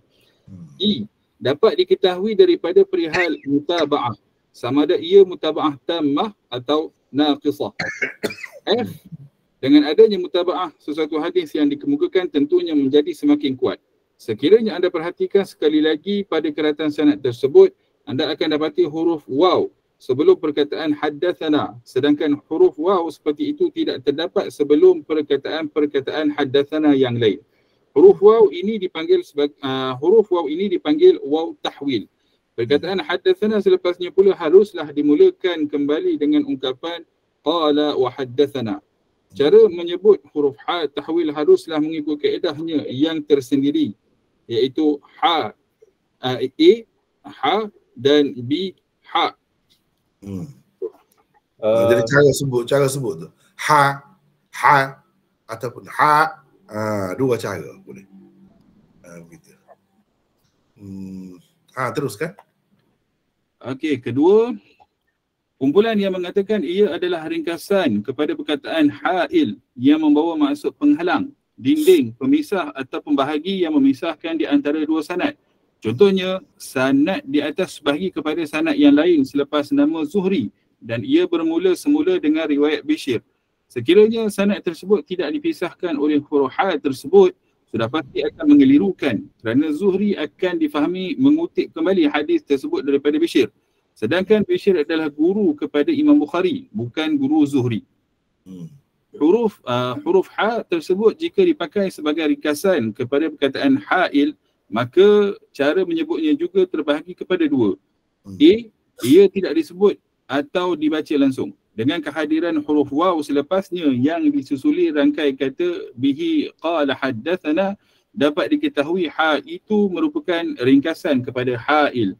[SPEAKER 3] Hmm. I, dapat diketahui daripada perihal mutaba'ah sama ada ia mutaba'ah tamah atau naqisah F dengan adanya mutaba'ah sesuatu hadis yang dikemukakan tentunya menjadi semakin kuat sekiranya anda perhatikan sekali lagi pada keratan sanad tersebut anda akan dapati huruf waw sebelum perkataan haddathana sedangkan huruf waw seperti itu tidak terdapat sebelum perkataan-perkataan haddathana yang lain huruf waw ini dipanggil sebagai uh, huruf waw ini dipanggil waw tahwil Perkataan hadathana selepasnya pula haruslah dimulakan kembali dengan ungkapan qala wa hadathana. Cara menyebut huruf ha tahwil haruslah mengikut kaedahnya yang tersendiri iaitu ha a e ha dan b ha. Hmm. Uh, Jadi cara
[SPEAKER 1] sebut cara sebut tu. Ha ha ataupun ha uh, dua cara boleh. Uh, begitu. Hmm. Ha teruskan. Okey, kedua
[SPEAKER 3] kumpulan yang mengatakan ia adalah ringkasan kepada perkataan ha'il yang membawa maksud penghalang, dinding, pemisah atau pembahagi yang memisahkan di antara dua sanad. Contohnya, sanad di atas bahagi kepada sanad yang lain selepas nama Zuhri dan ia bermula semula dengan riwayat Bishir. Sekiranya sanad tersebut tidak dipisahkan oleh huruf ha tersebut, sudah pasti akan mengelirukan kerana Zuhri akan difahami mengutip kembali hadis tersebut daripada Bishir. Sedangkan Bishir adalah guru kepada Imam Bukhari, bukan guru Zuhri. Hmm. Huruf uh, huruf ha tersebut jika dipakai sebagai ringkasan kepada perkataan ha'il, maka cara menyebutnya juga terbahagi kepada dua. Hmm. A, ia tidak disebut atau dibaca langsung dengan kehadiran huruf waw selepasnya yang disusuli rangkai kata bihi qala haddathana dapat diketahui ha itu merupakan ringkasan kepada ha'il.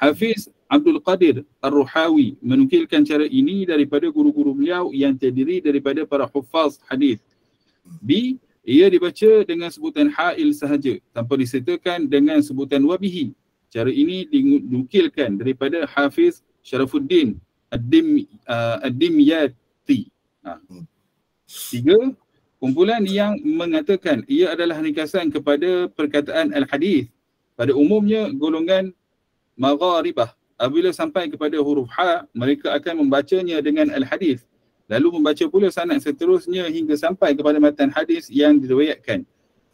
[SPEAKER 3] Hafiz Abdul Qadir Ar-Ruhawi menukilkan cara ini daripada guru-guru beliau yang terdiri daripada para hufaz hadis. B. Ia dibaca dengan sebutan ha'il sahaja tanpa disertakan dengan sebutan wabihi. Cara ini dinukilkan daripada Hafiz Syarafuddin adim uh, Yati. Ha. Tiga, kumpulan yang mengatakan ia adalah ringkasan kepada perkataan al-hadis. Pada umumnya golongan magharibah apabila sampai kepada huruf ha mereka akan membacanya dengan al-hadis lalu membaca pula sanad seterusnya hingga sampai kepada matan hadis yang diriwayatkan.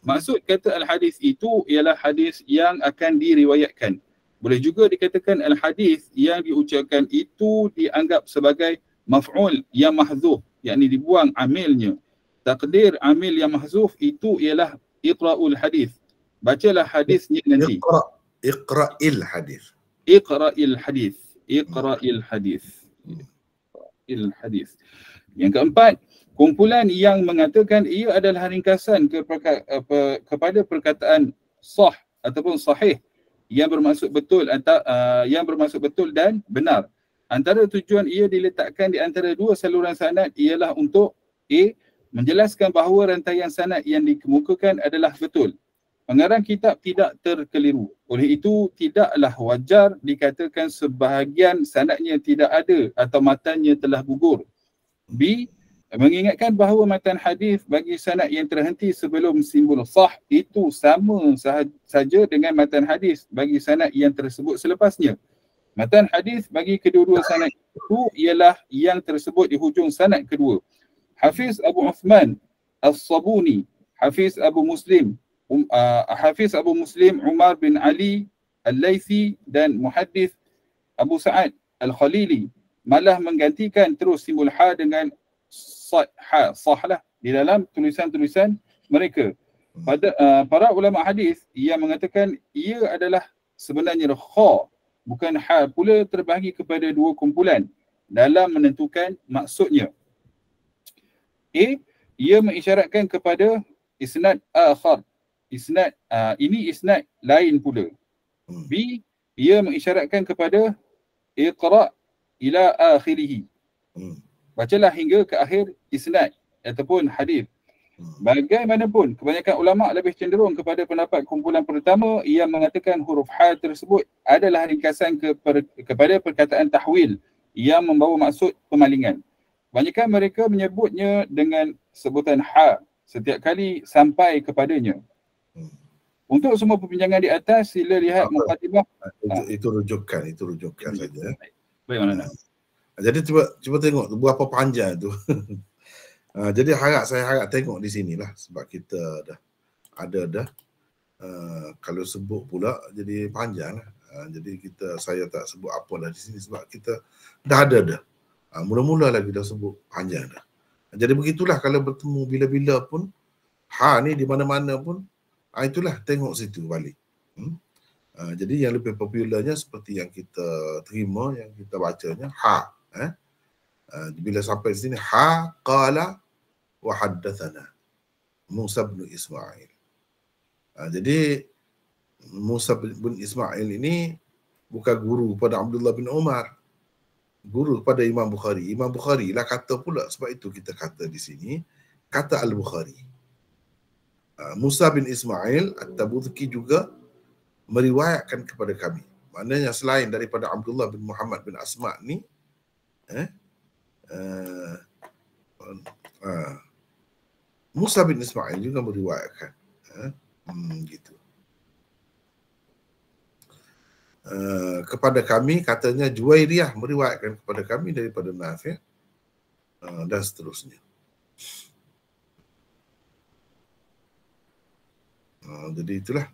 [SPEAKER 3] Maksud kata al-hadis itu ialah hadis yang akan diriwayatkan boleh juga dikatakan al hadis yang diucapkan itu dianggap sebagai maf'ul yang mahzuf yakni dibuang amilnya takdir amil yang mahzuf itu ialah iqra'ul hadis bacalah hadisnya nanti iqra iqra'il hadis iqra'il hadis iqra'il hadis il hadis yang keempat kumpulan yang mengatakan ia adalah ringkasan kepada perkataan sah ataupun sahih yang bermaksud betul atau uh, yang bermaksud betul dan benar. Antara tujuan ia diletakkan di antara dua saluran sanad ialah untuk A menjelaskan bahawa rantaian sanad yang dikemukakan adalah betul. Pengarang kitab tidak terkeliru. Oleh itu tidaklah wajar dikatakan sebahagian sanadnya tidak ada atau matanya telah gugur. B mengingatkan bahawa matan hadis bagi sanad yang terhenti sebelum simbol sah itu sama sahaja dengan matan hadis bagi sanad yang tersebut selepasnya. Matan hadis bagi kedua-dua sanad itu ialah yang tersebut di hujung sanad kedua. Hafiz Abu Uthman As-Sabuni, Hafiz Abu Muslim, um, uh, Hafiz Abu Muslim Umar bin Ali Al-Laythi dan Muhaddith Abu Sa'ad Al-Khalili malah menggantikan terus simbol ha dengan sah ha-, lah di dalam tulisan-tulisan mereka. Pada uh, para ulama hadis ia mengatakan ia adalah sebenarnya kha bukan hal pula terbahagi kepada dua kumpulan dalam menentukan maksudnya. A ia mengisyaratkan kepada isnad akhar. Isnad uh, ini isnad lain pula. Hmm. B ia mengisyaratkan kepada iqra ila akhirih. Hmm. Bacalah hingga ke akhir isnad ataupun hadis. Hmm. Bagaimanapun, kebanyakan ulama lebih cenderung kepada pendapat kumpulan pertama yang mengatakan huruf ha tersebut adalah ringkasan ke per, kepada perkataan tahwil yang membawa maksud pemalingan. Kebanyakan mereka menyebutnya dengan sebutan ha setiap kali sampai kepadanya. Hmm. Untuk semua perbincangan di atas sila
[SPEAKER 1] lihat mukadimah. Itu, itu rujukan, itu rujukan saja. Baik, baik mana? jadi cuba cuba tengok tu berapa panjang tu. (laughs) Ah, jadi harap saya harap tengok di sini lah sebab kita dah ada dah uh, kalau sebut pula jadi panjang lah. Uh, jadi kita saya tak sebut apa lah di sini sebab kita dah ada dah. Ha, mula-mula lagi dah sebut panjang dah. Jadi begitulah kalau bertemu bila-bila pun ha ni di mana-mana pun ha, itulah tengok situ balik. Hmm? Ha, jadi yang lebih popularnya seperti yang kita terima yang kita bacanya ha. Eh? eh? bila sampai sini ha qala wa haddathana Musa bin Ismail. Eh, jadi Musa bin Ismail ini bukan guru pada Abdullah bin Umar. Guru pada Imam Bukhari. Imam Bukhari lah kata pula sebab itu kita kata di sini kata Al-Bukhari. Eh, Musa bin Ismail At-Tabuzki juga meriwayatkan kepada kami. Maknanya selain daripada Abdullah bin Muhammad bin Asma' ni Eh, eh? Uh, uh, Musa bin Ismail juga meriwayatkan eh? hmm, gitu. Uh, kepada kami katanya Juwairiyah meriwayatkan kepada kami daripada Nafi eh, uh, dan seterusnya. Uh, jadi itulah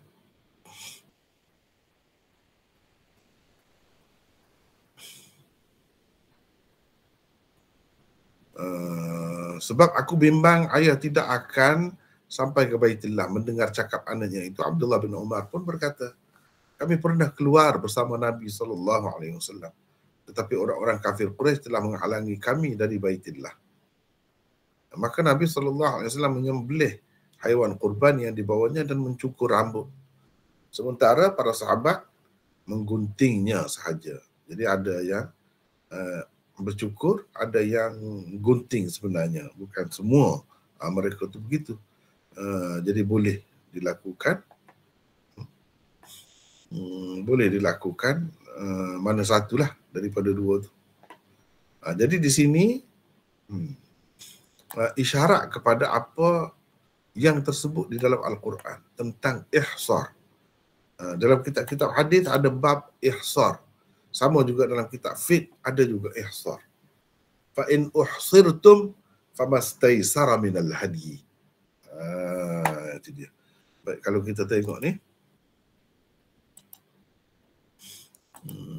[SPEAKER 1] Eh, sebab aku bimbang ayah tidak akan sampai ke Baitullah mendengar cakap anaknya itu Abdullah bin Umar pun berkata kami pernah keluar bersama Nabi sallallahu alaihi wasallam tetapi orang-orang kafir Quraisy telah menghalangi kami dari Baitullah maka Nabi sallallahu alaihi wasallam menyembelih haiwan kurban yang dibawanya dan mencukur rambut sementara para sahabat mengguntingnya sahaja jadi ada yang eh, bercukur, ada yang gunting sebenarnya. Bukan semua uh, mereka tu begitu. Uh, jadi boleh dilakukan. Hmm, boleh dilakukan uh, mana satulah daripada dua tu. Uh, jadi di sini hmm, uh, isyarat kepada apa yang tersebut di dalam Al-Quran tentang ihsar. Uh, dalam kitab-kitab hadis ada bab ihsar. Sama juga dalam kitab fit ada juga ihsar. Fa in uhsirtum famastaysara min al-hadi. Ah itu dia. Baik kalau kita tengok ni. Hmm.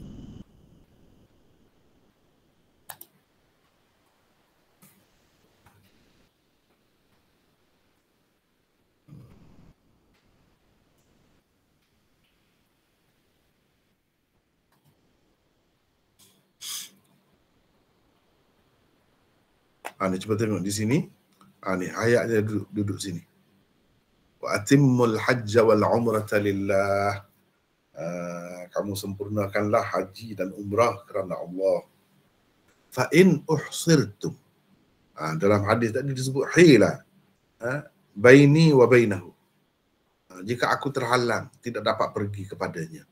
[SPEAKER 1] Ani ah, cuba tengok di sini. Ani ah, ayat dia duduk, duduk sini. Wa atimmul hajj wal umrata lillah. Uh, kamu sempurnakanlah haji dan umrah kerana Allah. Fa in uhsirtum. Ha, dalam hadis tadi disebut hilah. Ha, baini wa bainahu. jika aku terhalang, tidak dapat pergi kepadanya.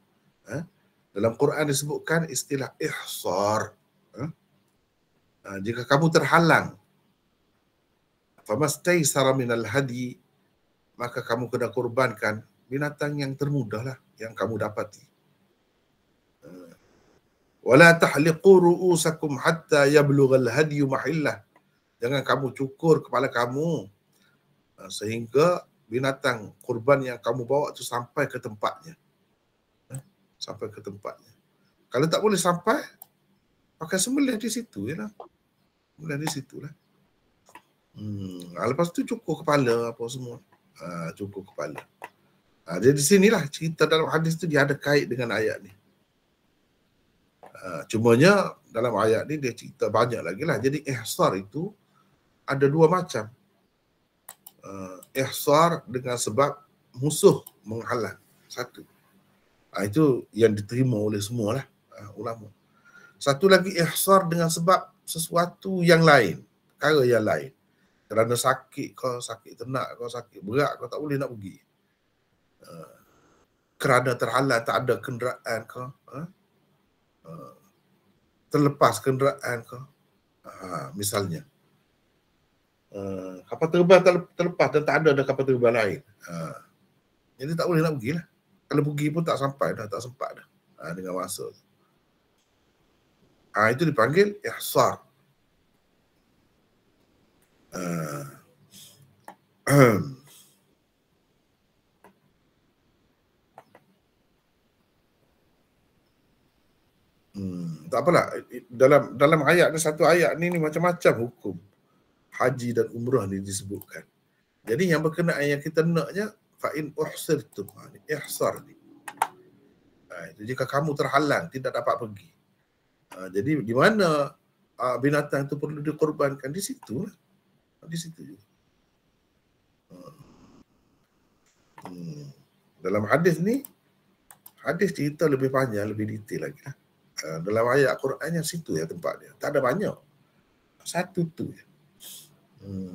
[SPEAKER 1] Ha, dalam Quran disebutkan istilah ihsar. Ha, Ha, jika kamu terhalang famastai sara minal hadi maka kamu kena kurbankan binatang yang termudahlah yang kamu dapati ha. wala tahliqu ru'usakum hatta yablughal hadyu mahillah jangan kamu cukur kepala kamu ha, sehingga binatang kurban yang kamu bawa tu sampai ke tempatnya sampai ke tempatnya kalau tak boleh sampai pakai sembelih di situ jelah ya Mulai di situ lah. Hmm. Ah, lepas tu cukur kepala apa semua. Ha, ah, cukur kepala. Ah, di sini lah cerita dalam hadis tu dia ada kait dengan ayat ni. Ha, cumanya dalam ayat ni dia cerita banyak lagi lah. Jadi ihsar itu ada dua macam. Uh, ihsar dengan sebab musuh menghalang. Satu. Ha, itu yang diterima oleh semualah uh, ulama. Satu lagi ihsar dengan sebab sesuatu yang lain. Perkara yang lain. Kerana sakit kau, sakit ternak kau, sakit berat kau, tak boleh nak pergi. Uh, kerana terhalang tak ada kenderaan kau. Uh, terlepas kenderaan kau. Uh, misalnya. Uh, kapal terbang terlepas dan tak ada dah kapal terbang lain. Uh, jadi tak boleh nak pergi lah. Kalau pergi pun tak sampai dah, tak sempat dah. Uh, dengan masa tu ha, itu dipanggil ihsar uh, ah. hmm. hmm, tak apalah dalam dalam ayat ni satu ayat ni ni macam-macam hukum haji dan umrah ni disebutkan. Jadi yang berkenaan yang kita naknya fa in uhsirtum ah, ihsar ni. Ha, jika kamu terhalang tidak dapat pergi. Ha, jadi di mana uh, binatang itu perlu dikorbankan di situ lah. Ah, di situ juga. Hmm. Dalam hadis ni hadis cerita lebih panjang, lebih detail lagi. Lah. Uh, dalam ayat Quran yang situ ya tempatnya. Tak ada banyak. Satu tu ya. Hmm.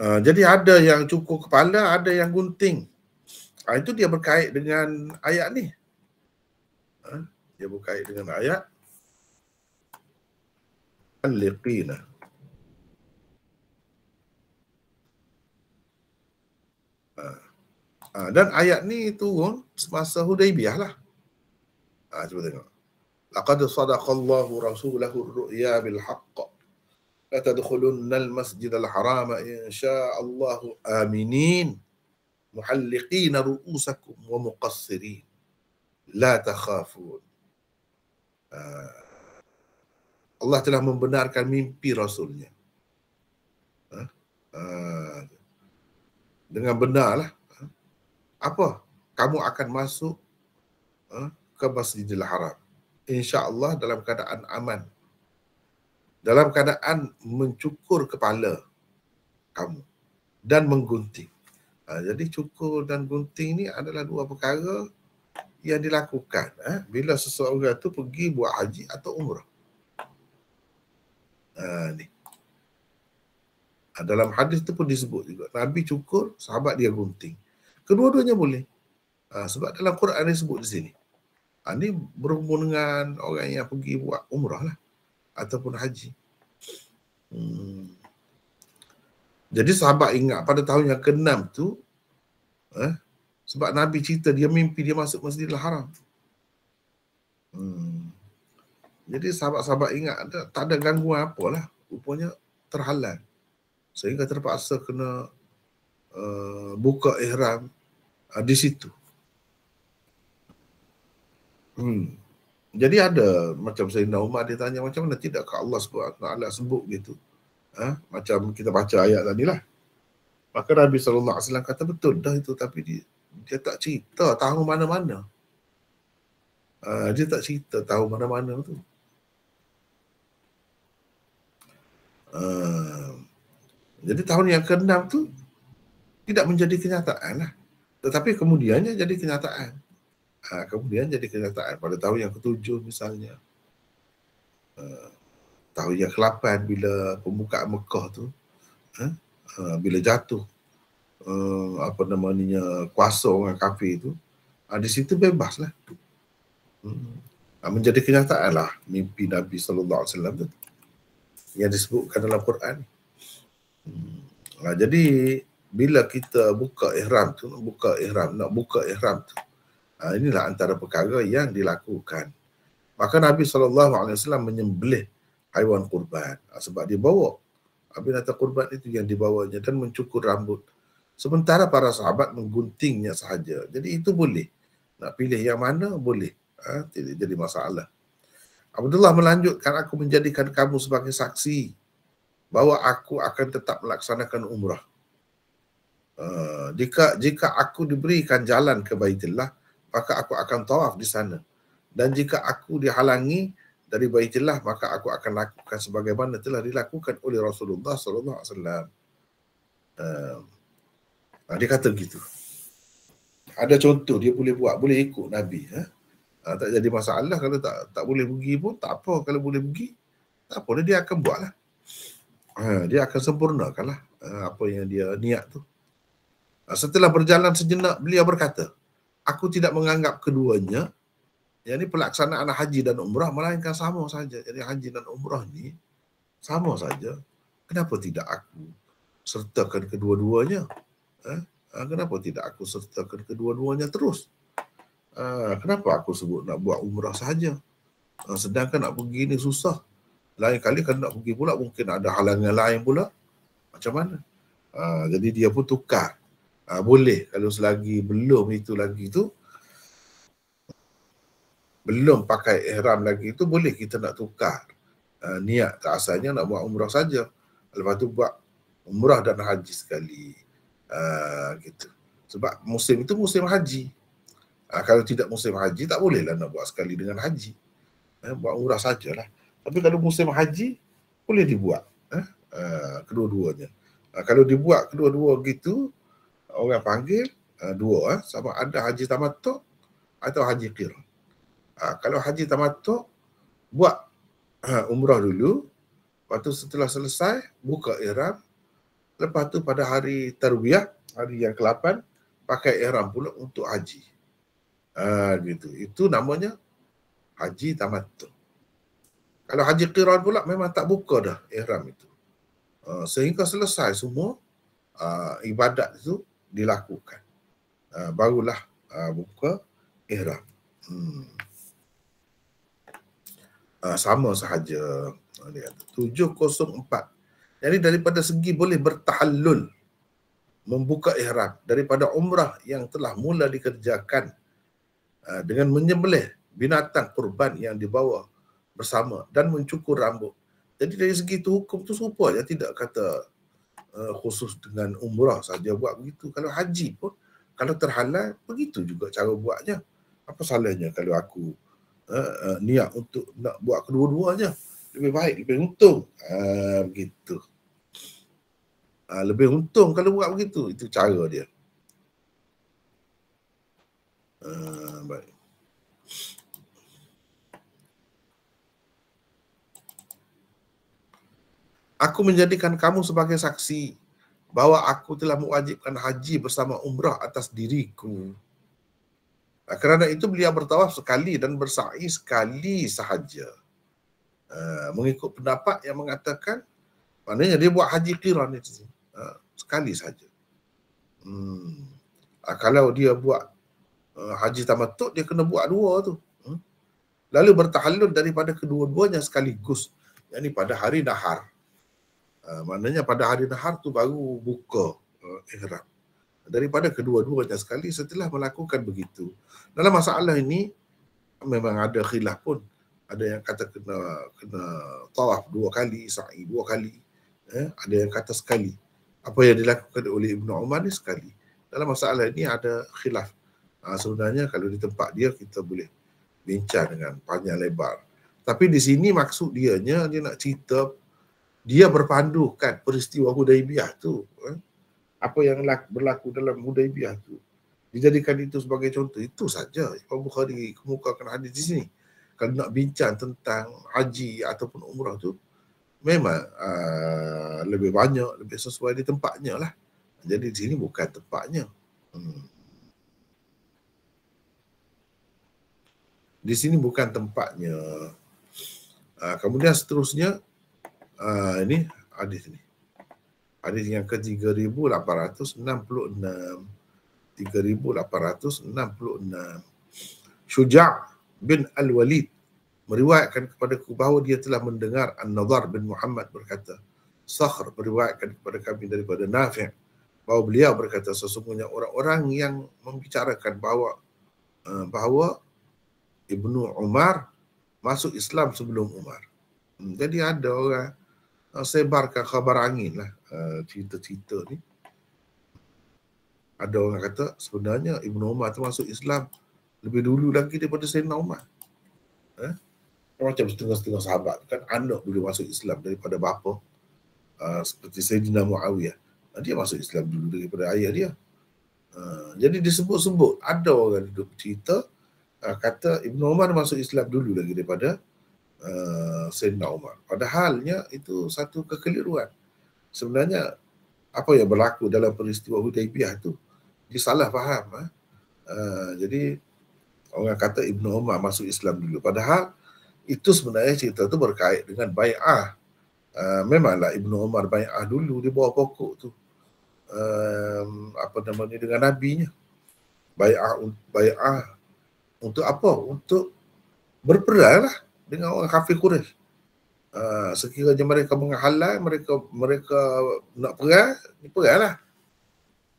[SPEAKER 1] Uh, jadi ada yang cukup kepala, ada yang gunting. Ha, itu dia berkait dengan ayat ni. Ha, dia berkait dengan ayat. Al-Liqina. Ha. Ha, dan ayat ni turun semasa Hudaybiyah lah. Ha, cuba tengok. Laqad sadaqallahu rasulahu ru'ya bilhaq. Latadkhulunna al-masjid al-harama insya'allahu aminin. Aminin. محلقين رؤوسكم ومقصرين لا تخافون Allah telah membenarkan mimpi Rasulnya ah. Ah. dengan benarlah ah. apa kamu akan masuk ke Masjidil Haram insya Allah dalam keadaan aman dalam keadaan mencukur kepala kamu dan menggunting Ah, jadi cukur dan gunting ni adalah dua perkara yang dilakukan eh, bila seseorang tu pergi buat haji atau umrah. Ha, ni. Dalam hadis tu pun disebut juga. Nabi cukur, sahabat dia gunting. Kedua-duanya boleh. Ha, sebab dalam Quran dia sebut di sini. Ha, ni berhubung dengan orang yang pergi buat umrah lah. Ataupun haji. Hmm. Jadi sahabat ingat pada tahun yang ke-6 tu eh, sebab Nabi cerita dia mimpi dia masuk Masjidil Haram. Hmm. Jadi sahabat-sahabat ingat tak ada gangguan apa lah, Rupanya terhalang. Sehingga terpaksa kena uh, buka ihram uh, di situ. Hmm. Jadi ada macam Sayyidina Umar dia tanya macam mana tidak ke Allah SWT sebut gitu ha? macam kita baca ayat tadi lah. Maka Nabi Sallallahu Alaihi kata betul dah itu tapi dia, dia tak cerita tahu mana-mana. Ha, dia tak cerita tahu mana-mana tu. Ha, jadi tahun yang ke-6 tu tidak menjadi kenyataan lah. Tetapi kemudiannya jadi kenyataan. Ha, kemudian jadi kenyataan pada tahun yang ketujuh misalnya. Ha, tahun yang ke-8 bila pembukaan Mekah tu eh, uh, bila jatuh uh, apa namanya kuasa orang kafir tu uh, di situ bebaslah hmm. uh, menjadi kenyataan lah mimpi Nabi SAW tu yang disebutkan dalam Quran hmm. uh, jadi bila kita buka ihram tu nak buka ihram nak buka ihram tu uh, inilah antara perkara yang dilakukan maka Nabi SAW menyembelih haiwan kurban ah, sebab dia bawa binatang kurban itu yang dibawanya dan mencukur rambut sementara para sahabat mengguntingnya sahaja jadi itu boleh nak pilih yang mana boleh ha, tidak jadi masalah Abdullah melanjutkan aku menjadikan kamu sebagai saksi bahawa aku akan tetap melaksanakan umrah uh, jika jika aku diberikan jalan ke Baitullah maka aku akan tawaf di sana dan jika aku dihalangi dari bayi maka aku akan lakukan sebagaimana telah dilakukan oleh Rasulullah sallallahu alaihi wasallam. Uh, dia kata begitu. Ada contoh dia boleh buat, boleh ikut Nabi. Eh? Uh, tak jadi masalah kalau tak tak boleh pergi pun tak apa kalau boleh pergi tak apa dia akan buatlah. Uh, dia akan sempurnakanlah uh, apa yang dia niat tu. Uh, setelah berjalan sejenak beliau berkata, aku tidak menganggap keduanya Ya ini pelaksanaan haji dan umrah melainkan sama saja. Jadi haji dan umrah ni sama saja. Kenapa tidak aku sertakan kedua-duanya? Eh? Ah, kenapa tidak aku sertakan kedua-duanya terus? Eh, kenapa aku sebut nak buat umrah saja? Eh, ah, sedangkan nak pergi ini susah. Lain kali kalau nak pergi pula mungkin ada halangan lain pula. Macam mana? Eh, jadi dia pun tukar. Eh, boleh kalau selagi belum itu lagi tu belum pakai ihram lagi itu boleh kita nak tukar uh, niat tak asalnya nak buat umrah saja lepas tu buat umrah dan haji sekali uh, gitu sebab musim itu musim haji uh, kalau tidak musim haji tak bolehlah nak buat sekali dengan haji eh, buat umrah sajalah tapi kalau musim haji boleh dibuat uh, kedua-duanya uh, kalau dibuat kedua-dua gitu orang panggil uh, dua eh? sama ada haji tamattu atau haji qiran Ha, kalau haji tamattu buat uh, umrah dulu lepas tu setelah selesai buka ihram lepas tu pada hari tarwiyah hari yang ke-8 pakai ihram pula untuk haji uh, gitu itu namanya haji tamattu kalau haji qiran pula memang tak buka dah ihram itu uh, sehingga selesai semua uh, ibadat itu dilakukan uh, barulah uh, buka ihram hmm uh, sama sahaja. Ah, dia kata, 704. Jadi daripada segi boleh bertahallul, membuka ihram daripada umrah yang telah mula dikerjakan uh, dengan menyembelih binatang kurban yang dibawa bersama dan mencukur rambut. Jadi dari segi itu hukum tu serupa je tidak kata uh, khusus dengan umrah saja buat begitu. Kalau haji pun kalau terhalal begitu juga cara buatnya. Apa salahnya kalau aku uh, uh, niat untuk nak buat kedua-dua aja lebih baik lebih untung uh, begitu uh, lebih untung kalau buat begitu itu cara dia uh, baik Aku menjadikan kamu sebagai saksi bahawa aku telah mewajibkan haji bersama umrah atas diriku. Kerana itu beliau bertawaf sekali dan bersa'i sekali sahaja. Uh, mengikut pendapat yang mengatakan maknanya dia buat haji qiran itu uh, sekali sahaja. Hmm. Uh, kalau dia buat uh, haji tamatuk dia kena buat dua tu. Hmm. Lalu bertahallul daripada kedua-duanya sekaligus. Yang ini pada hari nahar. Uh, maknanya pada hari nahar tu baru buka uh, ihram daripada kedua-duanya sekali setelah melakukan begitu. Dalam masalah ini memang ada khilaf pun. Ada yang kata kena kena tawaf dua kali, sa'i dua kali. Eh, ada yang kata sekali. Apa yang dilakukan oleh Ibnu Umar ni sekali. Dalam masalah ini ada khilaf. Ha, sebenarnya kalau di tempat dia kita boleh bincang dengan panjang lebar. Tapi di sini maksud dia dia nak cerita dia berpandukan peristiwa Hudaibiyah tu. Eh apa yang berlaku dalam Hudaybiyah tu dijadikan itu sebagai contoh itu saja Imam Bukhari kemukakan hadis di sini kalau nak bincang tentang haji ataupun umrah tu memang uh, lebih banyak lebih sesuai di tempatnya lah jadi di sini bukan tempatnya hmm. di sini bukan tempatnya uh, kemudian seterusnya uh, ini hadis ini Hadis yang ke-3866. 3866. Syuja' bin Al-Walid meriwayatkan kepada ku bahawa dia telah mendengar An-Nadhar bin Muhammad berkata, Sakhr meriwayatkan kepada kami daripada Nafi' bahawa beliau berkata sesungguhnya orang-orang yang membicarakan bahawa eh, bahawa Ibnu Umar masuk Islam sebelum Umar. Hmm, jadi ada orang eh, sebarkan khabar angin lah. Eh, cerita-cerita ni ada orang kata sebenarnya Ibnu Umar masuk Islam lebih dulu lagi daripada Sayyidina Umar. Eh? Macam setengah-setengah sahabat kan anak dulu masuk Islam daripada bapa. Uh, seperti Sayyidina Muawiyah. Eh, dia masuk Islam dulu daripada ayah dia. Uh, jadi disebut-sebut ada orang duduk cerita uh, kata Ibnu Umar masuk Islam dulu lagi daripada uh, Sayyidina Umar. Padahalnya itu satu kekeliruan sebenarnya apa yang berlaku dalam peristiwa Hudaybiyah itu dia salah faham eh? uh, jadi orang kata Ibn Umar masuk Islam dulu padahal itu sebenarnya cerita itu berkait dengan Bayah. uh, ah, memanglah Ibn Umar Bayah dulu di bawah pokok tu um, apa namanya dengan nabinya bai'ah bai'ah untuk apa untuk berperang lah dengan orang kafir Quraisy Ah, sekiranya mereka menghalai mereka mereka nak perang ni peranglah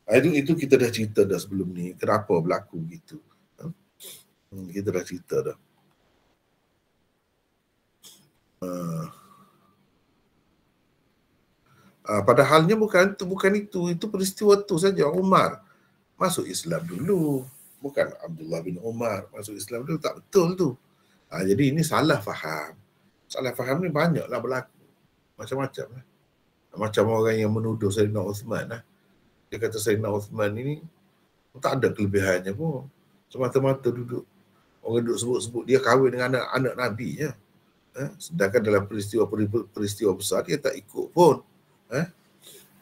[SPEAKER 1] ah, itu itu kita dah cerita dah sebelum ni kenapa berlaku gitu hmm, kita dah cerita dah Uh, ah. uh, padahalnya bukan itu, bukan itu, itu peristiwa itu saja Umar masuk Islam dulu, bukan Abdullah bin Umar masuk Islam dulu tak betul tu. Uh, jadi ini salah faham salah faham ni banyaklah berlaku. Macam-macam lah. Macam orang yang menuduh Sayyidina Uthman lah. Dia kata Sayyidina Uthman ini tak ada kelebihannya pun. Semata-mata duduk. Orang duduk sebut-sebut dia kahwin dengan anak, anak Nabi ya. Eh? Sedangkan dalam peristiwa peristiwa besar dia tak ikut pun. Eh?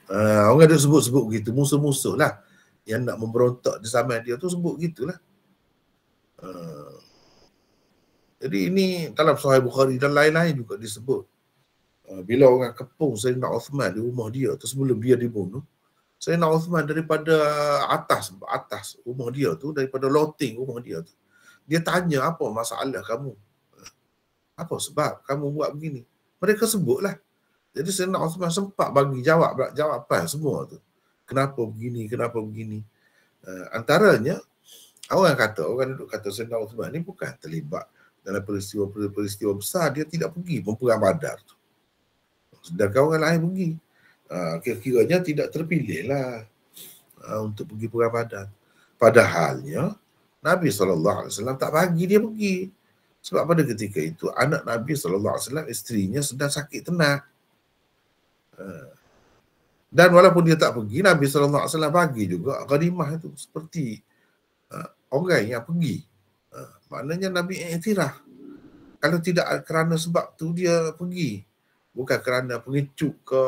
[SPEAKER 1] Uh, orang duduk sebut-sebut begitu. Musuh-musuh lah. Yang nak memberontak di zaman dia tu sebut gitulah. Uh, jadi ini dalam Sahih Bukhari dan lain-lain juga disebut. Uh, bila orang kepung Sayyidina Uthman di rumah dia tu sebelum dia dibunuh. Sayyidina Uthman daripada atas atas rumah dia tu, daripada loting rumah dia tu. Dia tanya apa masalah kamu? Uh, apa sebab kamu buat begini? Mereka sebutlah. Jadi Sayyidina Uthman sempat bagi jawab, jawapan semua tu. Kenapa begini, kenapa begini. Uh, antaranya, orang kata, orang duduk kata Sayyidina Uthman ni bukan terlibat dalam peristiwa-peristiwa besar dia tidak pergi memperang badar tu. Sedangkan orang lain pergi. Ha, kira kiranya tidak terpilih lah ha, untuk pergi perang badar. Padahalnya Nabi SAW tak bagi dia pergi. Sebab pada ketika itu anak Nabi SAW isterinya sedang sakit tenat. Ha. dan walaupun dia tak pergi, Nabi SAW bagi juga ghanimah itu seperti uh, orang yang pergi maknanya Nabi iktiraf. Kalau tidak kerana sebab tu dia pergi. Bukan kerana pengecut ke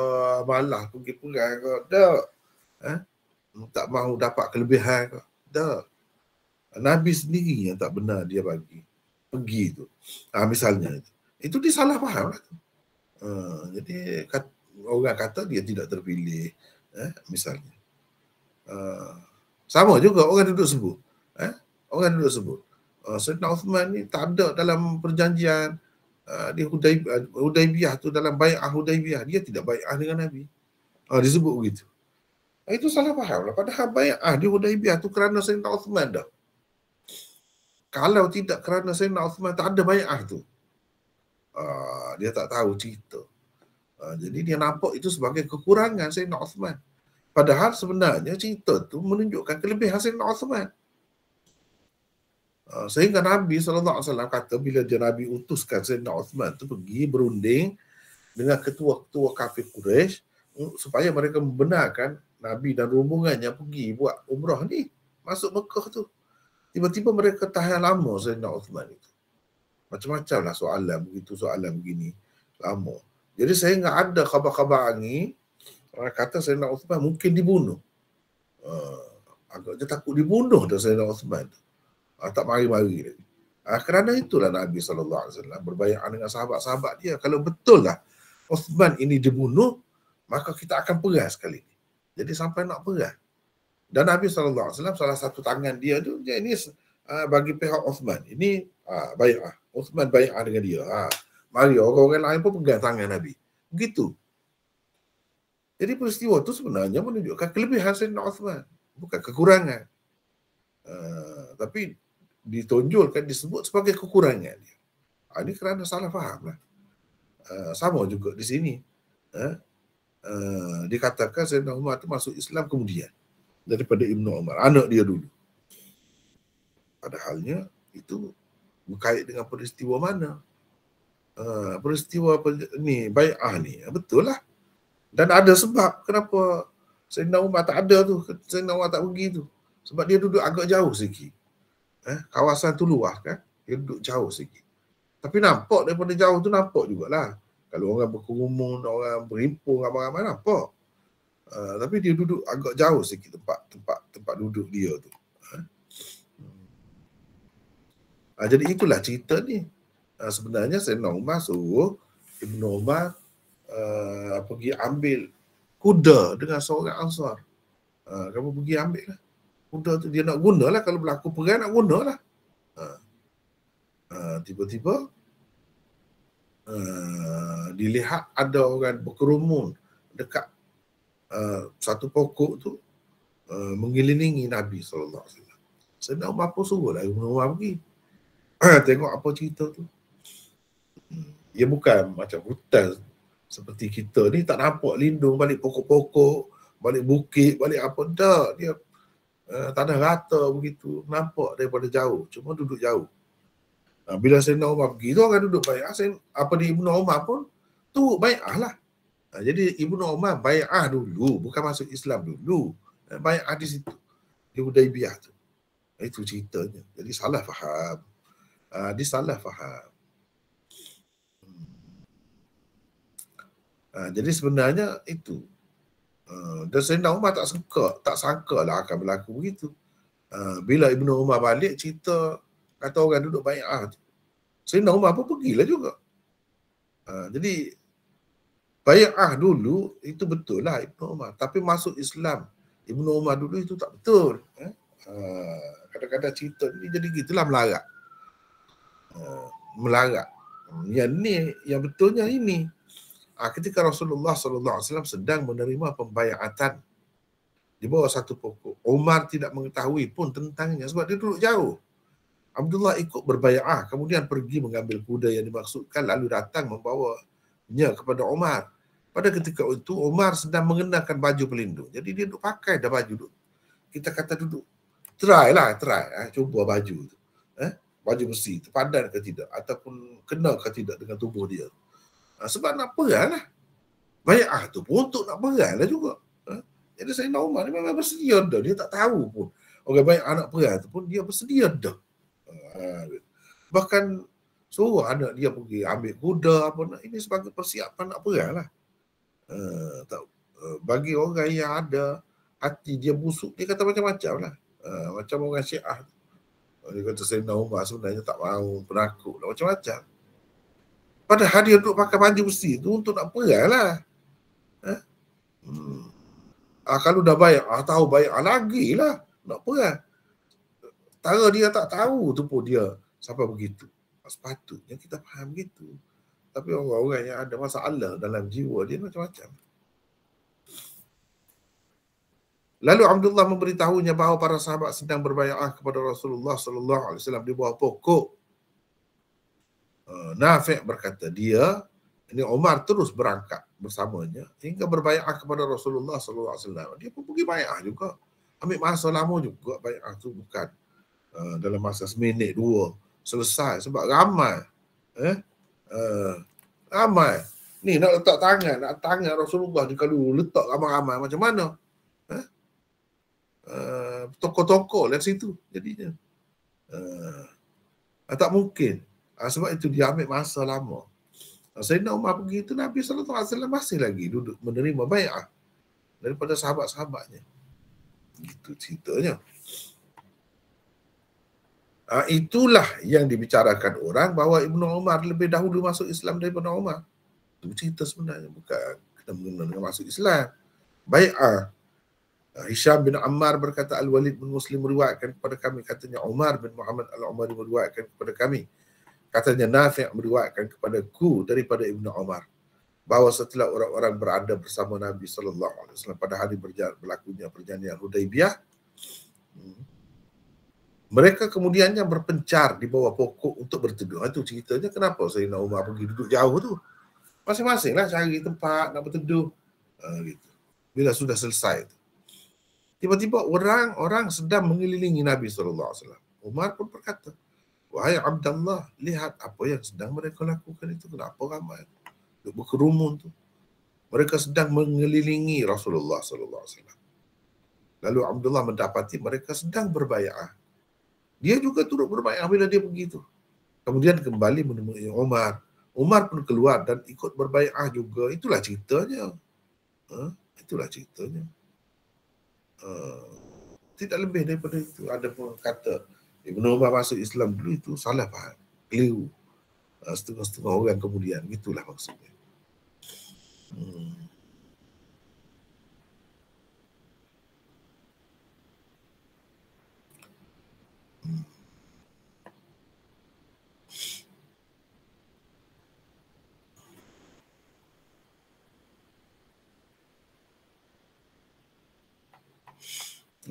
[SPEAKER 1] malah pergi perang ke. Tak. Ha? Tak mahu dapat kelebihan ke. Tak. Nabi sendiri yang tak benar dia bagi. Pergi tu. Ha, misalnya itu. Itu dia salah faham. Lah ha, jadi orang kata dia tidak terpilih. Eh, misalnya. Ha, sama juga orang duduk sebut. Eh, orang duduk sebut. Ah, Sayyidina Uthman ni tak ada dalam perjanjian uh, di Hudaibiyah, ah, tu dalam bai'ah Hudaibiyah dia tidak bai'ah dengan Nabi. Uh, disebut begitu. Itu salah faham lah. Padahal bai'ah di Hudaibiyah tu kerana Sayyidina Uthman dah. Kalau tidak kerana Sayyidina Uthman tak ada bai'ah tu. Uh, dia tak tahu cerita. Uh, jadi dia nampak itu sebagai kekurangan Sayyidina Uthman. Padahal sebenarnya cerita tu menunjukkan kelebihan Sayyidina Uthman. Ah, sehingga Nabi SAW kata bila dia Nabi utuskan Sayyidina Uthman tu pergi berunding dengan ketua-ketua kafir Quraisy mm, supaya mereka membenarkan Nabi dan rombongannya pergi buat umrah ni masuk Mekah tu. Tiba-tiba mereka tahan lama Sayyidina Uthman itu. Macam-macam lah soalan begitu soalan begini lama. Jadi saya ingat ada khabar-khabar angin orang kata Sayyidina Uthman mungkin dibunuh. Uh, agaknya takut dibunuh dah Sayyidina Uthman itu uh, tak mari-mari lagi. Uh, ah, kerana itulah Nabi SAW berbayang dengan sahabat-sahabat dia. Kalau betul lah Osman ini dibunuh, maka kita akan perah sekali. Jadi sampai nak perah. Dan Nabi SAW salah satu tangan dia tu, dia ini uh, bagi pihak Osman. Ini uh, bayang lah. Osman bayang dengan dia. Ha. mari orang-orang lain pun pegang tangan Nabi. Begitu. Jadi peristiwa itu sebenarnya menunjukkan kelebihan Sayyidina Osman. Bukan kekurangan. Uh, tapi ditonjolkan disebut sebagai kekurangan dia. Ha, ini kerana salah faham lah. Ha, sama juga di sini. Uh, uh, dikatakan Sayyidina Umar itu masuk Islam kemudian. Daripada Ibnu Umar. Anak dia dulu. Padahalnya itu berkait dengan peristiwa mana. Uh, peristiwa apa, ni, ah ni. Betul lah. Dan ada sebab kenapa Sayyidina Umar tak ada tu. Sayyidina Umar tak pergi tu. Sebab dia duduk agak jauh sikit eh, kawasan tu luas kan dia duduk jauh sikit tapi nampak daripada jauh tu nampak jugalah kalau orang berkerumun orang berhimpun ramai-ramai nampak uh, tapi dia duduk agak jauh sikit tempat tempat tempat duduk dia tu eh. Hmm. Ah, jadi itulah cerita ni uh, sebenarnya saya Umar suruh Ibn Umar uh, pergi ambil kuda dengan seorang ansar uh, kamu pergi ambil lah Kuda dia nak guna lah, kalau berlaku perang nak guna lah. Ha. ha, tiba-tiba ha, dilihat ada orang berkerumun dekat ha, satu pokok tu ha, mengelilingi Nabi saw. Saya wasallam. Sedang Umar pun suruh lah Ibn Umar pergi. (clears throat) Tengok apa cerita tu. Hmm. Ia bukan macam hutan seperti kita ni tak nampak lindung balik pokok-pokok, balik bukit, balik apa. dah dia Eh, tanah rata begitu nampak daripada jauh cuma duduk jauh uh, bila Sayyidina Umar pergi tu orang duduk baik ah, Sayyid, apa di Ibnu Umar pun tu bai'ah lah uh, jadi Ibnu Umar ah dulu bukan masuk Islam dulu uh, eh, bai'ah di situ di Hudaibiyah tu itu ceritanya jadi salah faham uh, dia salah faham Ha, jadi sebenarnya itu Ah, dan Sayyidina Umar tak suka, tak sangka lah akan berlaku begitu. Uh, bila Ibnu Umar balik cerita kata orang duduk banyak ah. Sayyidina Umar pun pergilah juga. Uh, jadi banyak ah dulu itu betul lah Ibnu Umar. Tapi masuk Islam Ibnu Umar dulu itu tak betul. Eh? Uh, kadang-kadang cerita ni jadi gitulah melarat. Uh, melarat. Hmm, yang ni, yang betulnya ini. Ah, ketika Rasulullah SAW sedang menerima pembayaran di bawah satu pokok. Umar tidak mengetahui pun tentangnya sebab dia duduk jauh. Abdullah ikut berbayar, kemudian pergi mengambil kuda yang dimaksudkan lalu datang membawanya kepada Umar. Pada ketika itu Umar sedang mengenakan baju pelindung. Jadi dia duduk pakai dah baju duduk. Kita kata duduk. Try lah, try. Eh, cuba baju tu. Eh, baju besi, terpandan ke tidak ataupun kena ke tidak dengan tubuh dia. Tu. Ah, sebab nak peran lah. ah tu pun untuk nak peran lah juga. Ah, jadi saya nak Umar ni memang bersedia dah. Dia tak tahu pun. Orang banyak anak peran tu pun dia bersedia dah. Ah, bahkan suruh anak dia pergi ambil kuda apa nak. Ini sebagai persiapan nak peran lah. tak, bagi orang yang ada hati dia busuk, dia kata macam-macam lah. macam orang syiah. Dia kata saya nak Umar sebenarnya tak mahu penakut lah, Macam-macam pada hari untuk pakai baju besi tu untuk nak perang lah. Eh? Hmm. Ah, kalau dah bayar, ah, tahu bayar, ah, lagi lah nak perang. Tara dia tak tahu tu pun dia sampai begitu. Ah, sepatutnya kita faham begitu. Tapi orang-orang yang ada masalah dalam jiwa dia macam-macam. Lalu Abdullah memberitahunya bahawa para sahabat sedang berbayar ah kepada Rasulullah sallallahu alaihi wasallam di bawah pokok Eh, Nafi' berkata, dia, ini Umar terus berangkat bersamanya hingga berbayar kepada Rasulullah Sallallahu Alaihi Wasallam. Dia pun pergi bayar juga. Ambil masa lama juga bayar itu bukan uh, dalam masa seminit dua selesai sebab ramai. Eh? Uh, ramai. Ni nak letak tangan, nak tangan Rasulullah ni kalau letak ramai-ramai macam mana? Uh, toko-toko dari lah situ jadinya. Uh, tak mungkin. Ah, sebab itu dia ambil masa lama. Ah, Sayyidina Umar pergi itu Nabi SAW masih lagi duduk menerima bayar daripada sahabat-sahabatnya. Itu ceritanya. Uh, itulah yang dibicarakan orang bahawa Ibnu Umar lebih dahulu masuk Islam daripada Umar. Itu cerita sebenarnya. Bukan kita mengenal dengan masuk Islam. Baik uh, Hisham bin Ammar berkata Al-Walid bin Muslim meruatkan kepada kami. Katanya Umar bin Muhammad Al-Umar meruatkan kepada kami. Katanya Nafi' meriwayatkan kepada ku daripada Ibnu Umar bahawa setelah orang-orang berada bersama Nabi sallallahu alaihi wasallam pada hari berlakunya perjanjian Hudaibiyah hmm, mereka kemudiannya berpencar di bawah pokok untuk berteduh. Itu ha, ceritanya kenapa Sayyidina Umar pergi duduk jauh tu. Masing-masing lah cari tempat nak berteduh. Uh, gitu. Bila sudah selesai itu. Tiba-tiba orang-orang sedang mengelilingi Nabi SAW. Umar pun berkata, Wahai Abdullah, lihat apa yang sedang mereka lakukan itu. Kenapa ramai? Duk berkerumun tu. Mereka sedang mengelilingi Rasulullah sallallahu alaihi wasallam. Lalu Abdullah mendapati mereka sedang berbayar. Dia juga turut berbayar bila dia pergi tu. Kemudian kembali menemui Umar. Umar pun keluar dan ikut berbayar juga. Itulah ceritanya. Ha? itulah ceritanya. Ha. tidak lebih daripada itu. Ada pun kata, Ibn Umar masuk Islam dulu itu salah faham. Keliru. Ah, setengah-setengah orang kemudian. Itulah maksudnya. Hmm.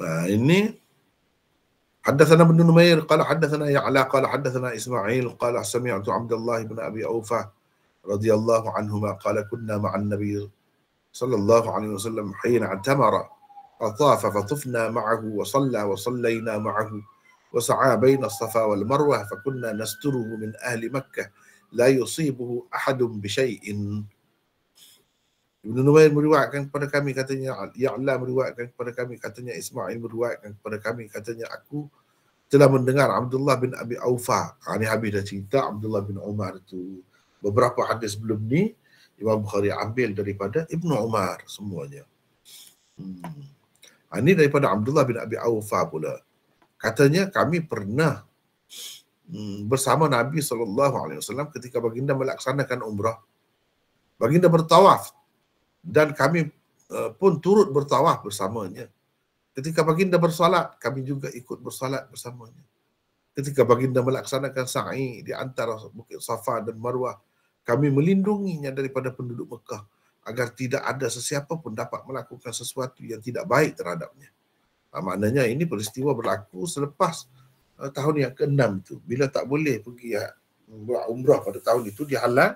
[SPEAKER 1] Nah, hmm. ini حدثنا ابن نمير قال حدثنا يعلى قال حدثنا إسماعيل قال سمعت عبد الله بن أبي أوفى رضي الله عنهما قال كنا مع النبي صلى الله عليه وسلم حين اعتمر فطاف فطفنا معه وصلى وصلينا معه وسعى بين الصفا والمروة فكنا نستره من أهل مكة لا يصيبه أحد بشيء Ibn Numair meriwayatkan kepada kami katanya Ya'la meriwayatkan kepada kami katanya Ismail meriwayatkan kepada kami katanya aku telah mendengar Abdullah bin Abi Aufa. Ha, ah, ini habis dah cerita Abdullah bin Umar itu. Beberapa hadis sebelum ni Imam Bukhari ambil daripada Ibn Umar semuanya. Hmm. Ha, ah, ini daripada Abdullah bin Abi Aufa pula. Katanya kami pernah hmm, bersama Nabi SAW ketika baginda melaksanakan umrah. Baginda bertawaf dan kami uh, pun turut bertawaf bersamanya. Ketika baginda bersolat, kami juga ikut bersolat bersamanya. Ketika baginda melaksanakan sa'i di antara Bukit Safa dan Marwah, kami melindunginya daripada penduduk Mekah agar tidak ada sesiapa pun dapat melakukan sesuatu yang tidak baik terhadapnya. Ha, maknanya ini peristiwa berlaku selepas uh, tahun yang ke-6 itu. Bila tak boleh pergi ya, buat umrah pada tahun itu, dihalang.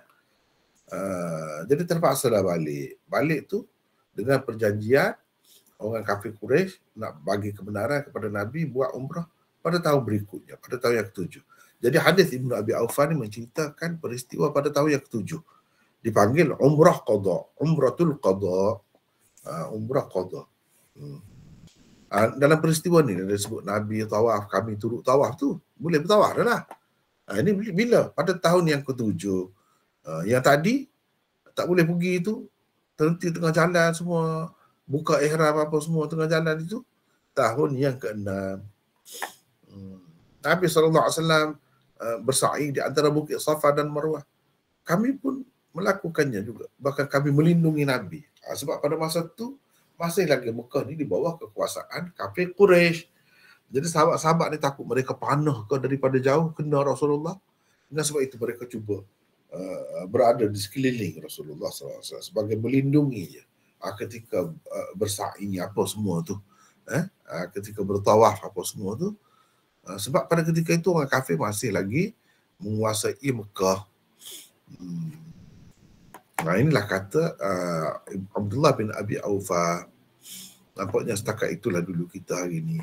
[SPEAKER 1] Uh, jadi terpaksa lah balik. Balik tu dengan perjanjian orang kafir Quraisy nak bagi kebenaran kepada Nabi buat umrah pada tahun berikutnya, pada tahun yang ketujuh. Jadi hadis Ibnu Abi Auf ni menceritakan peristiwa pada tahun yang ketujuh. Dipanggil umrah qada, umratul qada. Uh, ha, umrah qada. Hmm. Uh, dalam peristiwa ni dia sebut Nabi tawaf, kami turut tawaf tu. Boleh bertawaf dah lah. Uh, ini bila? Pada tahun yang ketujuh. Uh, yang tadi tak boleh pergi tu. Terhenti tengah jalan semua buka ihram apa semua tengah jalan itu tahun yang ke-6. Hmm. Nabi sallallahu alaihi wasallam eh, bersa'i di antara bukit Safa dan Marwah. Kami pun melakukannya juga. Bahkan kami melindungi Nabi. Ha, sebab pada masa itu masih lagi Mekah ni di bawah kekuasaan kafir Quraisy. Jadi sahabat-sahabat ni takut mereka panah ke daripada jauh kena Rasulullah. Dan sebab itu mereka cuba uh, berada di sekeliling Rasulullah SAW sebagai melindunginya. Uh, Ah, ketika ah, bersa'i apa semua tu eh ah, ketika bertawaf apa semua tu sebab pada ketika itu orang kafir masih lagi menguasai Mekah hmm. nah inilah kata uh, Abdullah bin Abi Aufa nampaknya setakat itulah dulu kita hari ini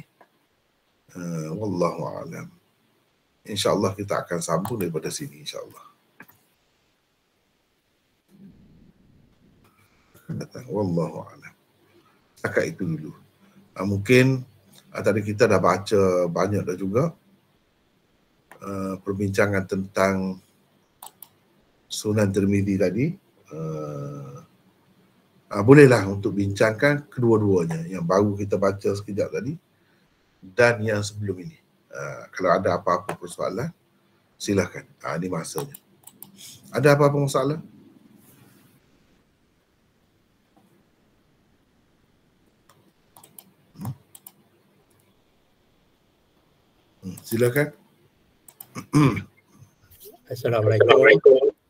[SPEAKER 1] uh, wallahu alam insyaallah kita akan sambung daripada sini insyaallah akan datang. Wallahu a'lam. Setakat itu dulu. Uh, mungkin uh, tadi kita dah baca banyak dah juga uh, perbincangan tentang Sunan Termidi tadi. Uh, uh, bolehlah untuk bincangkan kedua-duanya yang baru kita baca sekejap tadi dan yang sebelum ini. Uh, kalau ada apa-apa persoalan silakan. Uh, ini masanya. Ada apa-apa masalah? Silakan. (clears throat) Assalamualaikum.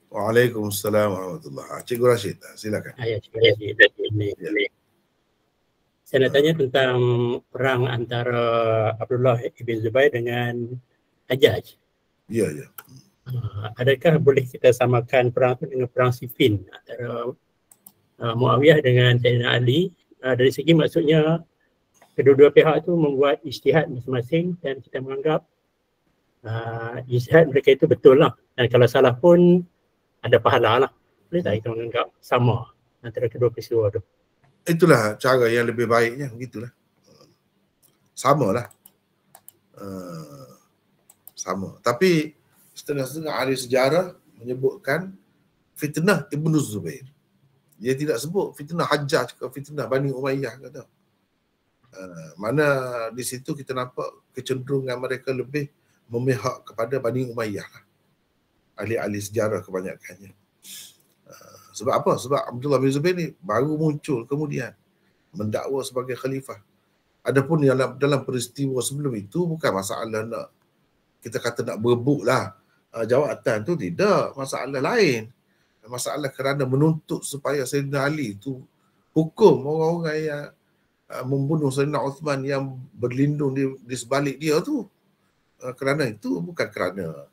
[SPEAKER 1] Waalaikumsalam warahmatullahi wabarakatuh. Cikgu Rashid, ah, silakan. Ayah ya, Cikgu ya. Rashid.
[SPEAKER 4] Saya nak tanya tentang perang antara Abdullah Ibn Zubair dengan Hajjaj. Ya, ya. Ah, adakah boleh kita samakan perang itu dengan perang Sifin antara ah, Muawiyah dengan Sayyidina Ali? Dari segi maksudnya kedua-dua pihak itu membuat istihad masing-masing dan kita menganggap uh, ah, istihad mereka itu betul lah dan kalau salah pun
[SPEAKER 1] ada pahala lah boleh tak kita menganggap sama
[SPEAKER 4] antara kedua peristiwa itu.
[SPEAKER 1] itulah cara yang lebih baiknya begitulah sama lah uh, sama tapi setengah-setengah ahli sejarah menyebutkan fitnah Ibn Zubair dia tidak sebut fitnah Hajjah ke fitnah Bani Umayyah kata. tahu Eh, mana di situ kita nampak kecenderungan mereka lebih memihak kepada Bani Umayyah lah. Ahli-ahli sejarah kebanyakannya. Eh, sebab apa? Sebab Abdullah bin Zubair ni baru muncul kemudian mendakwa sebagai khalifah. Adapun yang dalam, dalam peristiwa sebelum itu bukan masalah nak kita kata nak berebut lah uh, jawatan tu tidak. Masalah lain. Masalah kerana menuntut supaya Sayyidina Ali tu hukum orang-orang yang Uh, membunuh Sayyidina Uthman yang berlindung di, di sebalik dia tu. Uh, kerana itu bukan kerana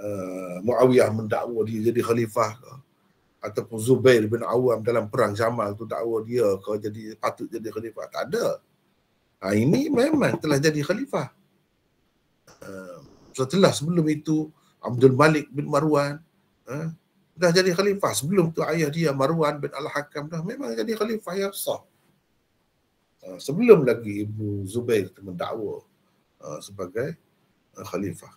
[SPEAKER 1] uh, Muawiyah mendakwa dia jadi khalifah ke. Ataupun Zubair bin Awam dalam perang Jamal tu dakwa dia ke jadi, patut jadi khalifah. Tak ada. Ha, ini memang telah jadi khalifah. Uh, setelah sebelum itu Abdul Malik bin Marwan uh, dah jadi khalifah. Sebelum tu ayah dia Marwan bin Al-Hakam dah memang jadi khalifah yang sah. Uh, sebelum lagi Ibu Zubair itu mendakwa uh, sebagai uh, khalifah.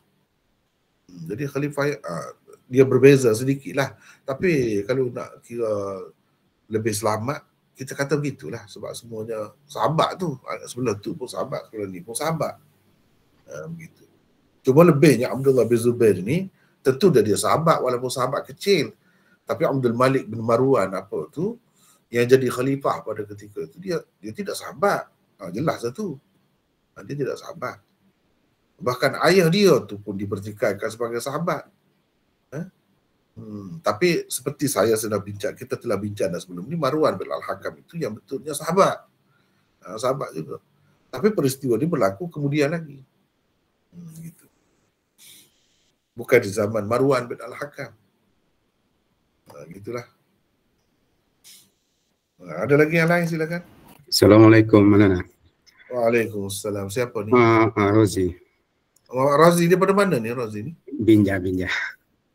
[SPEAKER 1] Hmm, jadi khalifah uh, dia berbeza sedikitlah. Tapi kalau nak kira lebih selamat, kita kata begitulah sebab semuanya sahabat tu. Ah, sebelum tu pun sahabat, sebelum ni pun sahabat. Uh, begitu. Cuma lebihnya Abdullah bin Zubair ni, tentu dah dia sahabat walaupun sahabat kecil. Tapi Abdul Malik bin Marwan apa tu, yang jadi khalifah pada ketika itu dia dia tidak sahabat. Ha, jelas itu. Lah ah, dia tidak sahabat. Bahkan ayah dia tu pun dipertikaikan sebagai sahabat. Eh? Hmm, tapi seperti saya sudah bincang, kita telah bincang dah sebelum ni Marwan bin Al-Hakam itu yang betulnya sahabat. Ha, sahabat juga. Tapi peristiwa ini berlaku kemudian lagi. Hmm, gitu. Bukan di zaman Marwan bin Al-Hakam. Ha, gitulah. Ada lagi yang lain silakan.
[SPEAKER 2] Assalamualaikum Malana.
[SPEAKER 1] Waalaikumsalam. Siapa ni? Ah,
[SPEAKER 2] ah Rozi.
[SPEAKER 1] Oh, Rozi ni pada mana ni Rozi ni?
[SPEAKER 2] Binja Binja.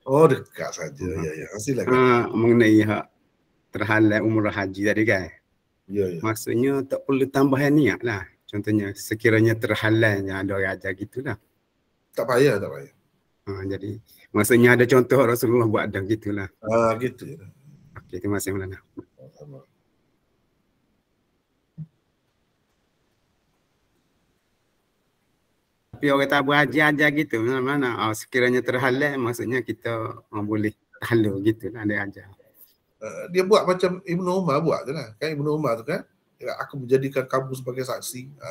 [SPEAKER 1] Oh dekat saja. uh
[SPEAKER 2] Ya ya. Ah, silakan. Ah, mengenai hak terhalang umur haji tadi kan. Ya ya. Maksudnya tak perlu tambah niat lah. Contohnya sekiranya terhalangnya ada orang gitulah.
[SPEAKER 1] Tak payah tak payah.
[SPEAKER 2] Ha, jadi maksudnya ada contoh Rasulullah buat dan gitulah.
[SPEAKER 1] Ah uh, gitu. Ya.
[SPEAKER 2] Okey terima kasih Maulana. Sama-sama. tapi orang kata berajar-ajar gitu mana-mana oh, sekiranya terhalang maksudnya kita oh, boleh halu gitu lah dia ajar
[SPEAKER 1] eh, dia buat macam Ibnu Umar buat tu kan kan Ibnu Umar tu kan ya, aku menjadikan kamu sebagai saksi ha.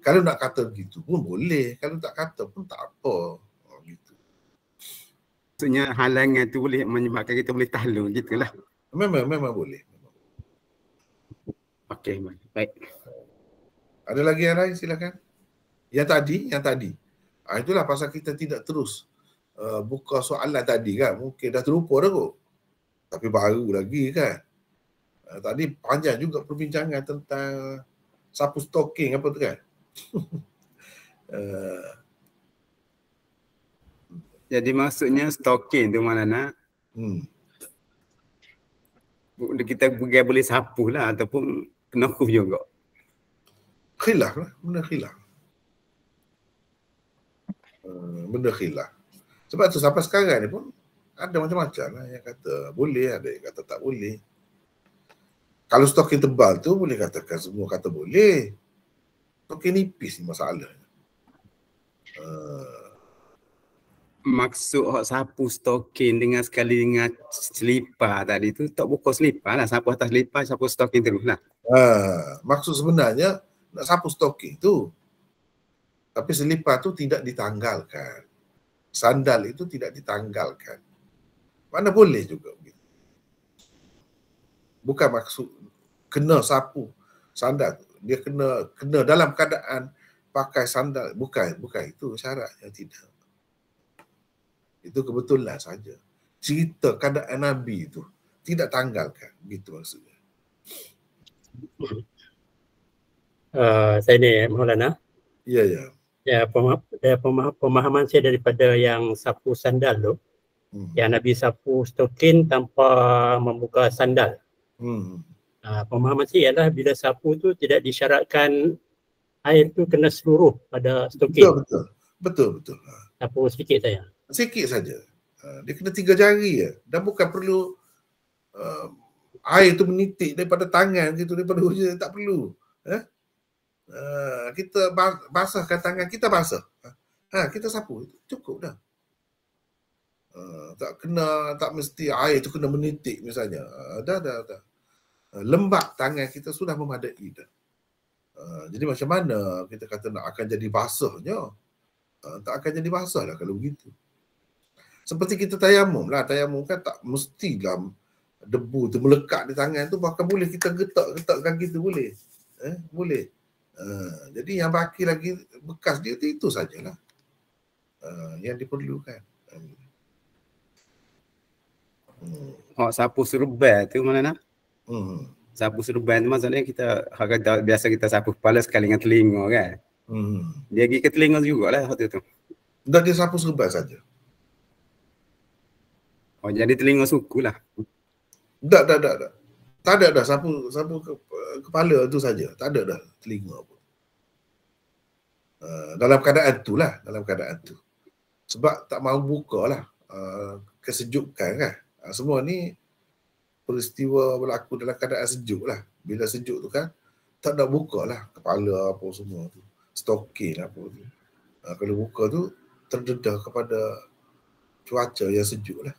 [SPEAKER 1] kalau nak kata begitu pun boleh kalau tak kata pun tak apa oh, gitu maksudnya halangan
[SPEAKER 2] tu boleh menyebabkan kita boleh tahlu gitulah memang memang boleh
[SPEAKER 1] Okey, baik. Ada lagi yang lain silakan. Yang tadi, yang tadi. Ha, itulah pasal kita tidak terus uh, buka soalan tadi kan. Mungkin dah terlupa dah kot. Tapi baru lagi kan. Uh, tadi panjang juga perbincangan tentang sapu stalking apa tu kan.
[SPEAKER 2] uh, (laughs) jadi maksudnya stalking tu mana nak? Hmm. Kita boleh boleh sapu lah ataupun kena juga.
[SPEAKER 1] Khilaf lah. Benda khilaf um, benda khilaf. Sebab tu sampai sekarang ni pun ada macam-macam lah yang kata boleh, ada yang kata tak boleh. Kalau stokin tebal tu boleh katakan semua kata boleh. Stokin nipis ni masalahnya.
[SPEAKER 2] Uh, Maksud awak sapu stokin dengan sekali dengan selipar tadi tu tak buka selipar lah. Sapu atas selipar, sapu stokin terus lah.
[SPEAKER 1] Uh, maksud sebenarnya nak sapu stokin tu tapi selipar tu tidak ditanggalkan. Sandal itu tidak ditanggalkan. Mana boleh juga. Bukan maksud kena sapu sandal. Dia kena kena dalam keadaan pakai sandal. Bukan, bukan itu syaratnya tidak. Itu kebetulan saja. Cerita keadaan Nabi itu tidak tanggalkan. Gitu maksudnya.
[SPEAKER 4] Uh, saya ni Maulana.
[SPEAKER 1] Ya, yeah, ya. Ya,
[SPEAKER 4] pemah- ya, pemah- pemahaman saya daripada yang sapu sandal tu, hmm. yang Nabi sapu stokin tanpa membuka sandal. Hmm. Uh, pemahaman saya ialah bila sapu tu tidak disyaratkan
[SPEAKER 1] air tu kena seluruh pada stokin. Betul, betul. Betul, betul. Ha. Sapu sikit saja. Sikit saja. Uh, dia kena tiga jari ya. Dan bukan perlu uh, air tu menitik daripada tangan gitu, daripada hujan, tak perlu. Eh? Eh, kita basahkan tangan kita basah. Ha, kita sapu cukup dah. Uh, tak kena tak mesti air tu kena menitik misalnya. Uh, dah dah dah. Uh, lembab tangan kita sudah memadai dah. Uh, jadi macam mana kita kata nak akan jadi basahnya? Uh, tak akan jadi basah lah kalau begitu. Seperti kita tayamum lah. Tayamum kan tak mesti dalam debu tu melekat di tangan tu. Bahkan boleh kita getak-getak kaki tu boleh. Eh, boleh. Eh, jadi yang baki lagi bekas dia itu sajalah uh, yang diperlukan. Hmm.
[SPEAKER 2] hmm. Oh, sapu serban tu mana nak? Hmm. Sapu serban tu maksudnya kita biasa kita sapu kepala sekali dengan telinga kan? Hmm. Dia pergi ke telinga
[SPEAKER 1] juga lah waktu tu. Dah dia sapu serban saja. Oh, jadi telinga suku lah. Tak, tak, tak, tak. Tak ada dah sapu, sapu ke, kepala tu saja tak ada dah telinga pun uh, dalam keadaan tu lah dalam keadaan tu sebab tak mahu buka lah uh, kesejukan kan uh, semua ni peristiwa berlaku dalam keadaan sejuk lah bila sejuk tu kan tak nak buka lah kepala apa semua tu stokin apa tu uh, kalau buka tu terdedah kepada cuaca yang sejuk lah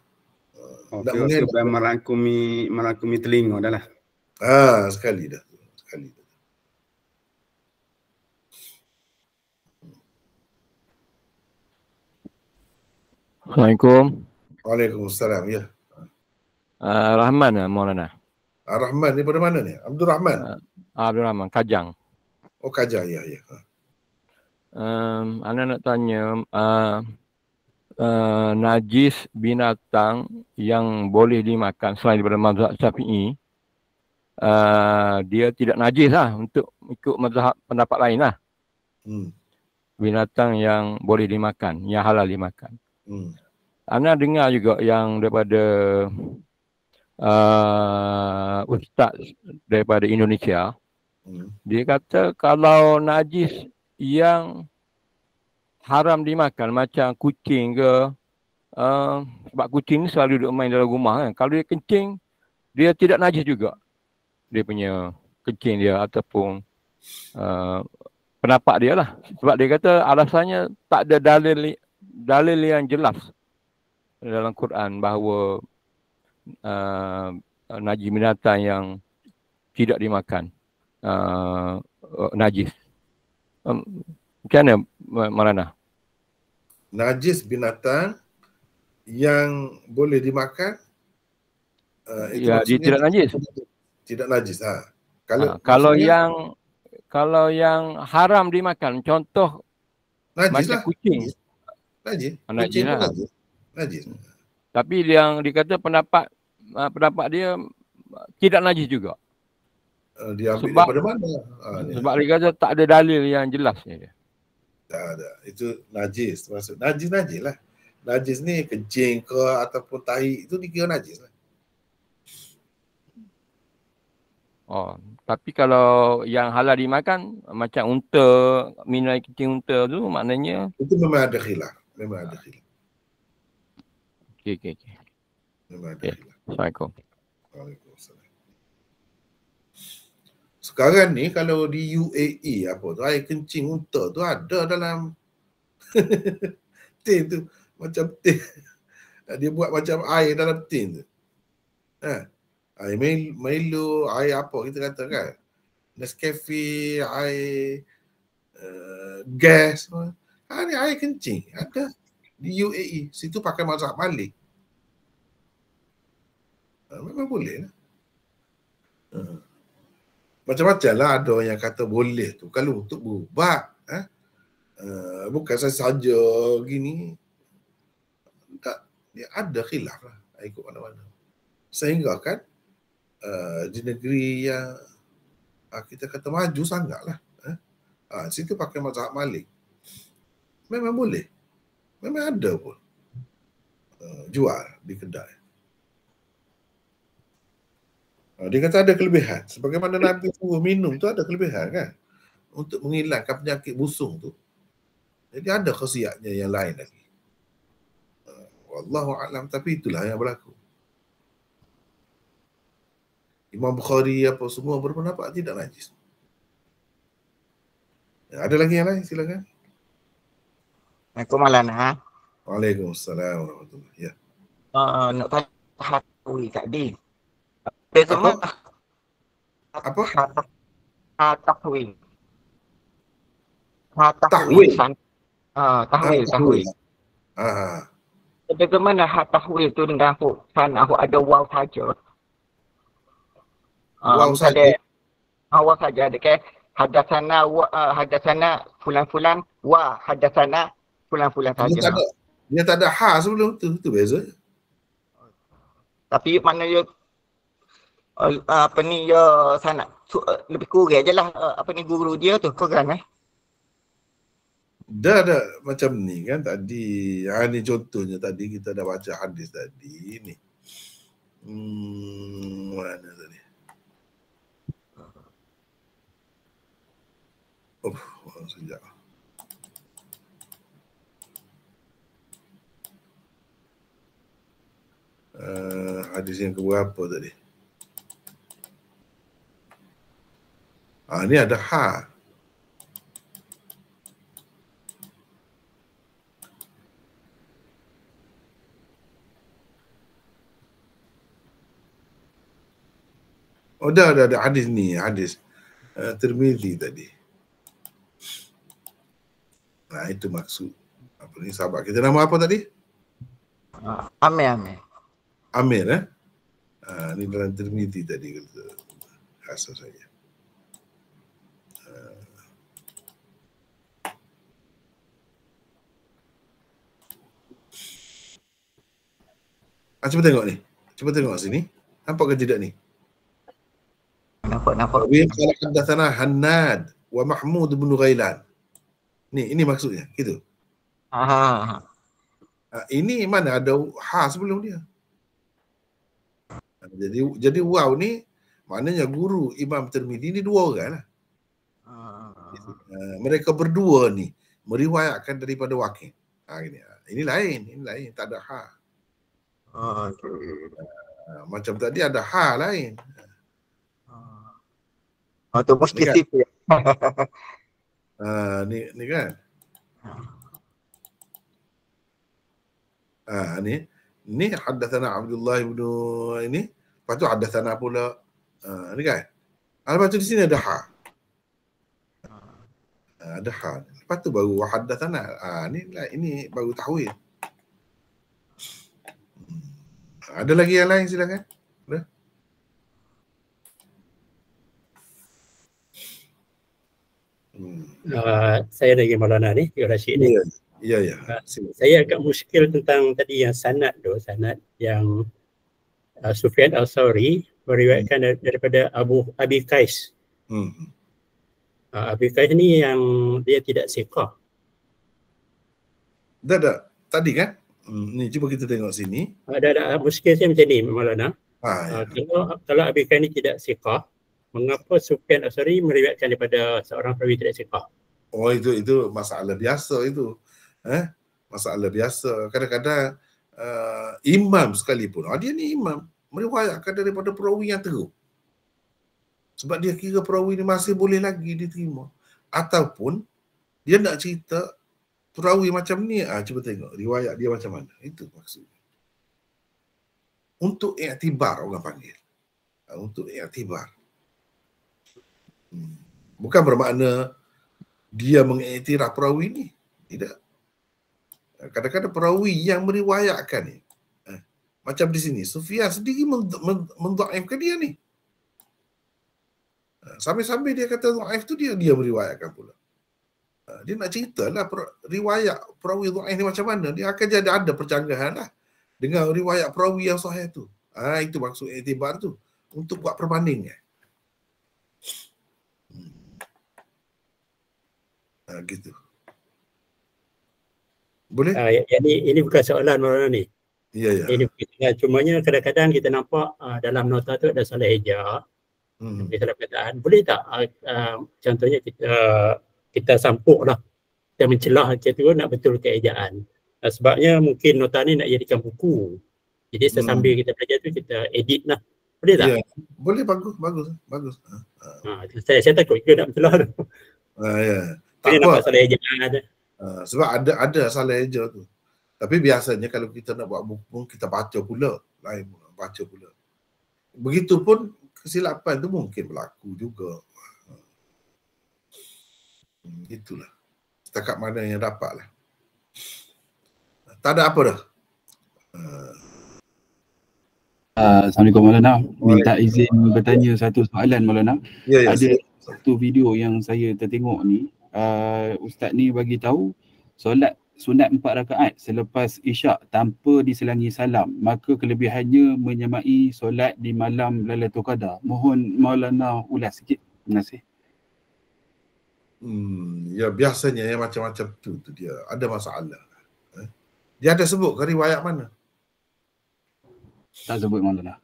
[SPEAKER 1] Oh, nak mengelak.
[SPEAKER 2] merangkumi, merangkumi telinga dah lah. Ah, sekali
[SPEAKER 1] dah. Sekali dah. Assalamualaikum. Waalaikumsalam. Ya.
[SPEAKER 5] Uh, Rahman lah, Maulana.
[SPEAKER 1] Ah, Rahman ni pada mana ni? Abdul Rahman? Uh,
[SPEAKER 5] Abdul Rahman, Kajang.
[SPEAKER 1] Oh, Kajang. Ya, ya.
[SPEAKER 5] Um, Anak nak tanya, uh, Uh, najis binatang yang boleh dimakan selain daripada mazhab Syafi'i uh, dia tidak najis lah untuk ikut mazhab pendapat lain lah. Hmm. Binatang yang boleh dimakan, yang halal dimakan. Hmm. Ana dengar juga yang daripada uh, Ustaz daripada Indonesia. Hmm. Dia kata kalau najis yang haram dimakan macam kucing ke uh, sebab kucing ni selalu duduk main dalam rumah kan. Kalau dia kencing dia tidak najis juga dia punya kencing dia ataupun uh, pendapat dia lah. Sebab dia kata alasannya tak ada dalil dalil yang jelas dalam Quran bahawa uh, najis binatang yang tidak dimakan uh, najis. Um, macam Marana?
[SPEAKER 1] Najis binatang yang boleh dimakan uh, ya, dia tidak najis tidak najis ha. kalau ha, kalau yang
[SPEAKER 5] kalau yang haram dimakan contoh najis macam lah. kucing najis najis ah, kucing lah. najis. najis tapi yang dikata pendapat pendapat dia tidak najis juga uh, dia
[SPEAKER 1] ambil sebab, daripada mana ha, sebab dia
[SPEAKER 5] kata tak ada dalil yang jelas dia
[SPEAKER 1] tak ada itu najis maksud najis najis lah najis ni kencing ke ataupun tahi itu dikira najis lah
[SPEAKER 5] Oh, tapi kalau yang halal dimakan macam unta, minai kucing unta tu maknanya
[SPEAKER 1] itu memang ada khilaf, memang ada khilaf. Okey okey okey. Memang ada okay. khilaf. Assalamualaikum. Waalaikumsalam. Sekarang ni kalau di UAE apa tu air kencing unta tu ada dalam (laughs) tin tu macam tin. Dia buat macam air dalam tin tu. Ha. Ai Milo, ai apa kita kata kan? Nescafe, ai uh, eh, gas semua. Ha, ah, ni air kencing. Ada di UAE. Situ pakai mazhab Malik. Ha, memang boleh. Lah. Ha. Macam-macam lah ada orang yang kata boleh tu. Kalau untuk berubah. Uh, bukan saya saja gini. Tak. Dia ada khilaf lah. Ikut mana-mana. Sehingga kan uh, di negeri yang uh, kita kata maju sangat lah. Eh? Uh, situ pakai mazhab malik. Memang boleh. Memang ada pun. Uh, jual di kedai. Uh, dia kata ada kelebihan. Sebagaimana Nabi suruh minum tu ada kelebihan kan? Untuk menghilangkan penyakit busung tu. Jadi ada khasiatnya yang lain lagi. Uh, Wallahu'alam tapi itulah yang berlaku. Imam Bukhari apa semua berpendapat tidak najis. Ya, ada lagi yang lain silakan. Assalamualaikum Alana. Waalaikumsalam warahmatullahi Ya.
[SPEAKER 4] Ah, nak tahu?
[SPEAKER 2] tanya hati tadi. Apa? Apa? Apa?
[SPEAKER 5] Tahwin. Tahwin. Tahwin. Tahwin. Ah. Ah. Bagaimana hak tahwil itu dengan aku? Kan aku ada wow saja. Ah, wow saja.
[SPEAKER 2] Awak saja ada ke? Ah, hadasana wa uh, hadasana fulan-fulan wa hadasana
[SPEAKER 1] fulan-fulan saja. Dia, dia tak ada ha sebelum tu, tu beza.
[SPEAKER 2] Tapi mana dia uh, apa ni ya uh, sanad so, uh,
[SPEAKER 5] lebih kurang lah uh, apa ni guru dia tu kurang eh.
[SPEAKER 1] Dah dah macam ni kan tadi. Ha ni contohnya tadi kita dah baca hadis tadi ni. Hmm, mana tadi? Uf, hold on a ya. Uh, eh, hadis yang apa tadi? Ah, ni ada ha. Oh, dah, dah, ada hadis ni, hadis. Uh, eh, Termizi tadi. Nah, itu maksud apa ni sahabat kita nama apa tadi? Uh, Amir Amir. Amir eh? Uh, ni dalam Trinity tadi kata. Rasa saya. Uh. Ah, cuba tengok ni. Cuba tengok sini. Nampak ke tidak ni? Nampak, nampak. wa Mahmud bin Ghailan. Ni ini maksudnya, gitu. Aha. Ha, ini mana ada ha sebelum dia. Ha, jadi jadi wow ni maknanya guru Imam Termidi ni dua orang lah. Aha. Ah. mereka berdua ni meriwayatkan daripada wakil. Ha, ini, ha, ini lain, ini lain, tak ada ha. Ah. Ha, okay. macam tadi ada hal lain. Ha, ha tu positif. Ya. (laughs) Ha, ni ni kan. Ah ha, ni ni hadathana Abdullah bin ini. Lepas tu hadathana pula. Ha, ni kan. Ah, lepas tu di sini ada ha. ha ada ha. Lepas tu baru hadathana. Ah ha, ni lah ini baru tahwil. Hmm. Ada lagi yang lain silakan.
[SPEAKER 4] Hmm. Uh, saya dengan Maulana ni, Yur Rashid ni. Ya, yeah. ya. Yeah, ya. yeah. uh, saya agak muskil tentang tadi yang sanat tu, sanat yang uh, ah, Sufian Al-Sawri meriwayatkan hmm. daripada Abu Abi Qais. Hmm. Uh, Abi Qais ni yang dia tidak sekoh.
[SPEAKER 1] Dah, dah. Tadi kan? Hmm, ni cuba kita tengok sini.
[SPEAKER 4] Ada uh, ada muskil saya macam ni Maulana. Ha, ya. uh, kalau kalau Abi Qais ni tidak sekoh, mengapa Sufyan Asari meriwayatkan daripada seorang perawi tidak sekah?
[SPEAKER 1] Oh itu itu masalah biasa itu. Eh? Masalah biasa. Kadang-kadang uh, imam sekalipun, oh, dia ni imam, meriwayatkan daripada perawi yang teruk. Sebab dia kira perawi ni masih boleh lagi diterima. Ataupun dia nak cerita perawi macam ni, ah, cuba tengok riwayat dia macam mana. Itu maksudnya. Untuk iktibar orang panggil. Ah, untuk iktibar. Bukan bermakna dia mengiktiraf perawi ni. Tidak. Kadang-kadang perawi yang meriwayatkan ni. Eh, macam di sini. Sufiyah sendiri ke dia ni. Eh, sambil-sambil dia kata do'if tu dia dia meriwayatkan pula. Eh, dia nak ceritalah riwayat perawi do'if ni macam mana. Dia akan jadi ada percanggahan lah. Dengan riwayat perawi yang sahih tu. Ha, itu maksud iktibar tu. Untuk buat perbandingan. Ha, gitu.
[SPEAKER 4] Boleh? Ha, ah, yang ni, ini bukan soalan Maulana ni. Ya, ya. Ini bukan Cumanya kadang-kadang kita nampak uh, dalam nota tu ada salah hijab. Hmm. Ada salah perkataan. Boleh tak? Uh, uh, contohnya kita uh, kita sampuk lah. Kita mencelah macam tu nak betul ke ejaan. Uh, sebabnya mungkin nota ni nak jadikan buku. Jadi sambil hmm. kita
[SPEAKER 1] belajar tu kita edit lah. Boleh tak? Ya. Boleh bagus, bagus. bagus. Ha, saya, saya takut juga nak mencelah tu. Ha, ya. Yeah tak apa. Pasal eja ada. Uh, sebab ada ada asal eja tu. Tapi biasanya kalau kita nak buat buku pun kita baca pula. Lain baca pula. begitupun kesilapan tu mungkin berlaku juga. Hmm, itulah. Setakat mana yang dapat lah. Tak ada apa dah. Uh,
[SPEAKER 3] Assalamualaikum Maulana. Minta izin bertanya satu soalan Maulana. Ya, ya, ada saya. satu video yang saya tertengok ni uh, ustaz ni bagi tahu solat sunat empat rakaat selepas isyak tanpa diselangi salam maka kelebihannya menyamai solat di malam Lailatul Qadar. Mohon Maulana ulas sikit nasih.
[SPEAKER 1] Hmm, ya biasanya yang macam-macam tu tu dia ada masalah. Eh? Dia ada sebut ke riwayat mana? Tak sebut Maulana.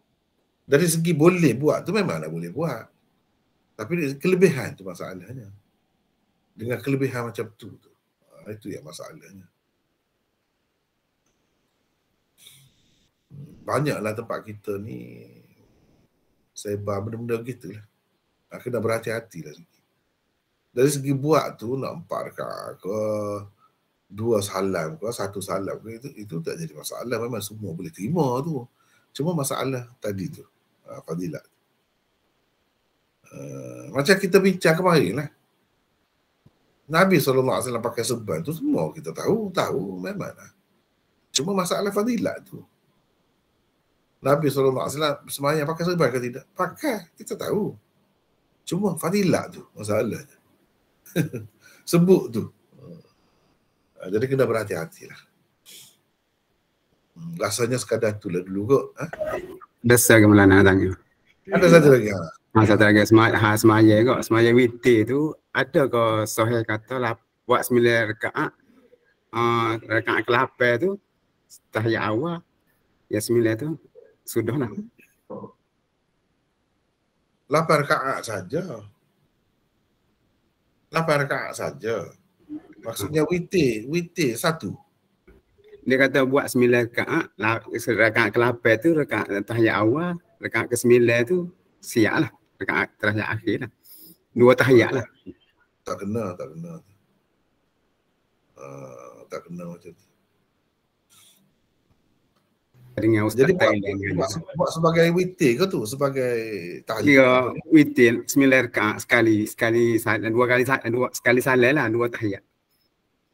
[SPEAKER 1] Dari segi boleh buat tu memanglah boleh buat. Tapi kelebihan tu masalahnya dengan kelebihan macam tu tu. Ah, itu yang masalahnya. Hmm, banyaklah tempat kita ni sebar benda-benda gitulah. Nak ah, kena berhati-hatilah sikit. Dari segi buat tu nak empat rakaat ke dua salam ke satu salam ke itu itu tak jadi masalah memang semua boleh terima tu. Cuma masalah tadi tu. Ah, fadilat. Uh, macam kita bincang kemarin lah. Nabi SAW pakai serban tu semua kita tahu, tahu memanglah. Cuma masalah fadilat tu. Nabi SAW semuanya pakai serban ke tidak? Pakai, kita tahu. Cuma fadilat tu masalahnya. (laughs) Sebut tu. Ha, jadi kena berhati-hati lah. Hmm, rasanya sekadar tu lah dulu kot. Ha?
[SPEAKER 2] Dasar ke Mulana tanya.
[SPEAKER 1] Ada satu lagi. Ha?
[SPEAKER 2] Ha, satu lagi. Ha, semayang, kot. Semayang witir tu ada ke Sohel kata lah buat sembilan rekaat uh, ah, rekaat ke lapan tu tahiyat awal ya sembilan tu
[SPEAKER 1] sudah lah lapan rekaat saja lapan rekaat saja maksudnya witi witi satu
[SPEAKER 2] dia kata buat sembilan rekaat lah, rekaat ke lapan tu rekaat tahiyat awal rekaat ke sembilan tu siap lah rekaat terakhir akhir lah dua tahiyat lah tak kena, tak kena. Uh, tak kena macam tu. Dengan Ustaz Jadi buat,
[SPEAKER 1] buat, sebagai witil ke tu? Sebagai tahlil? Ya,
[SPEAKER 2] witil. Bismillahirrahmanirrahim. Sekali,
[SPEAKER 1] sekali, dua kali, dua, sekali salah lah, dua tahiyat.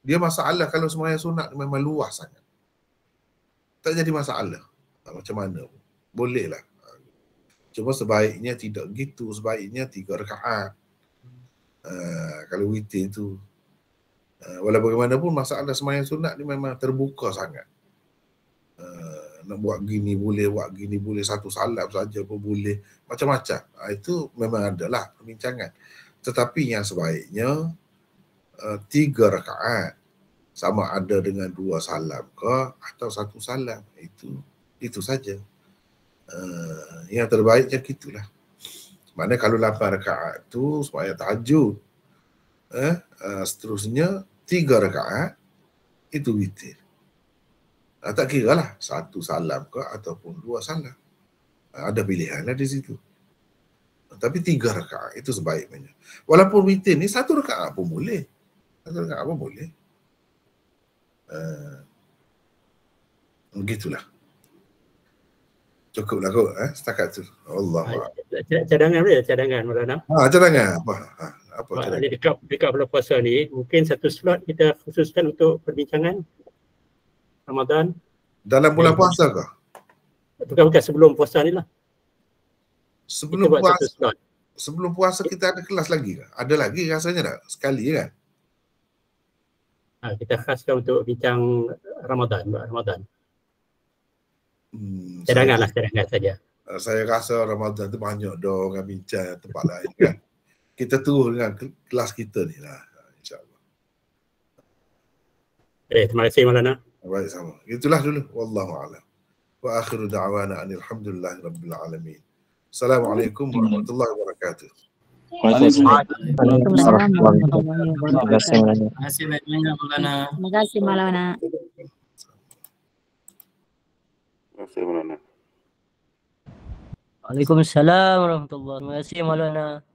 [SPEAKER 1] Dia masalah kalau semua yang sunat memang luas sangat. Tak jadi masalah. Ah, macam mana pun. Boleh lah. Ah, cuma sebaiknya tidak gitu. Sebaiknya tiga rekaat. Ah, kalau witir tu ah, walau bagaimanapun masalah semayang sunat ni memang terbuka sangat ah, nak buat gini boleh, buat gini boleh, satu salam saja pun boleh, macam-macam. itu memang adalah perbincangan. Tetapi yang sebaiknya, tiga rakaat sama ada dengan dua salam ke atau satu salam. Itu itu saja. yang terbaiknya gitulah. Mana kalau lapan rakaat tu supaya tahajud. Eh, uh, seterusnya tiga rakaat itu witir. Uh, tak kira lah satu salam ke ataupun dua salam. Uh, ada pilihan lah di situ. Uh, tapi tiga rakaat itu sebaiknya. Walaupun witir ni satu rakaat pun boleh. Satu rakaat pun boleh. Uh, begitulah. Cukup lah kot eh, setakat tu. Allah.
[SPEAKER 4] cadangan boleh cadangan Maulana? Ha, cadangan apa? Ha, apa ha, cadangan? Dekat, dekat bulan puasa ni, mungkin satu slot kita khususkan untuk perbincangan Ramadan. Dalam bulan eh, puasa ke? Bukan-bukan
[SPEAKER 1] sebelum puasa ni lah. Sebelum kita puasa? Sebelum puasa kita ada kelas lagi ke? Ada lagi rasanya tak? Sekali kan?
[SPEAKER 4] Ha, kita khaskan untuk bincang Ramadan, Ramadan.
[SPEAKER 1] Hmm, cadangan lah, cadangan saja. Eh, saya rasa Ramadan tu banyak dong yang bincang tempat lain kan. (laughs) Kita terus dengan kelas kita ni lah. InsyaAllah. Eh, terima kasih Malana. Baik, sama. Itulah dulu. Wallahu'alam. Wa akhiru da'wana anil hamdulillah, rabbil alamin. Assalamualaikum warahmatullahi wabarakatuh. Terima kasih. Terima kasih. Terima kasih. Terima kasih. Terima
[SPEAKER 4] kasih. Terima kasih. Terima kasih. Assalamualaikum. Maulana. Waalaikumsalam warahmatullahi wabarakatuh. Terima kasih Maulana.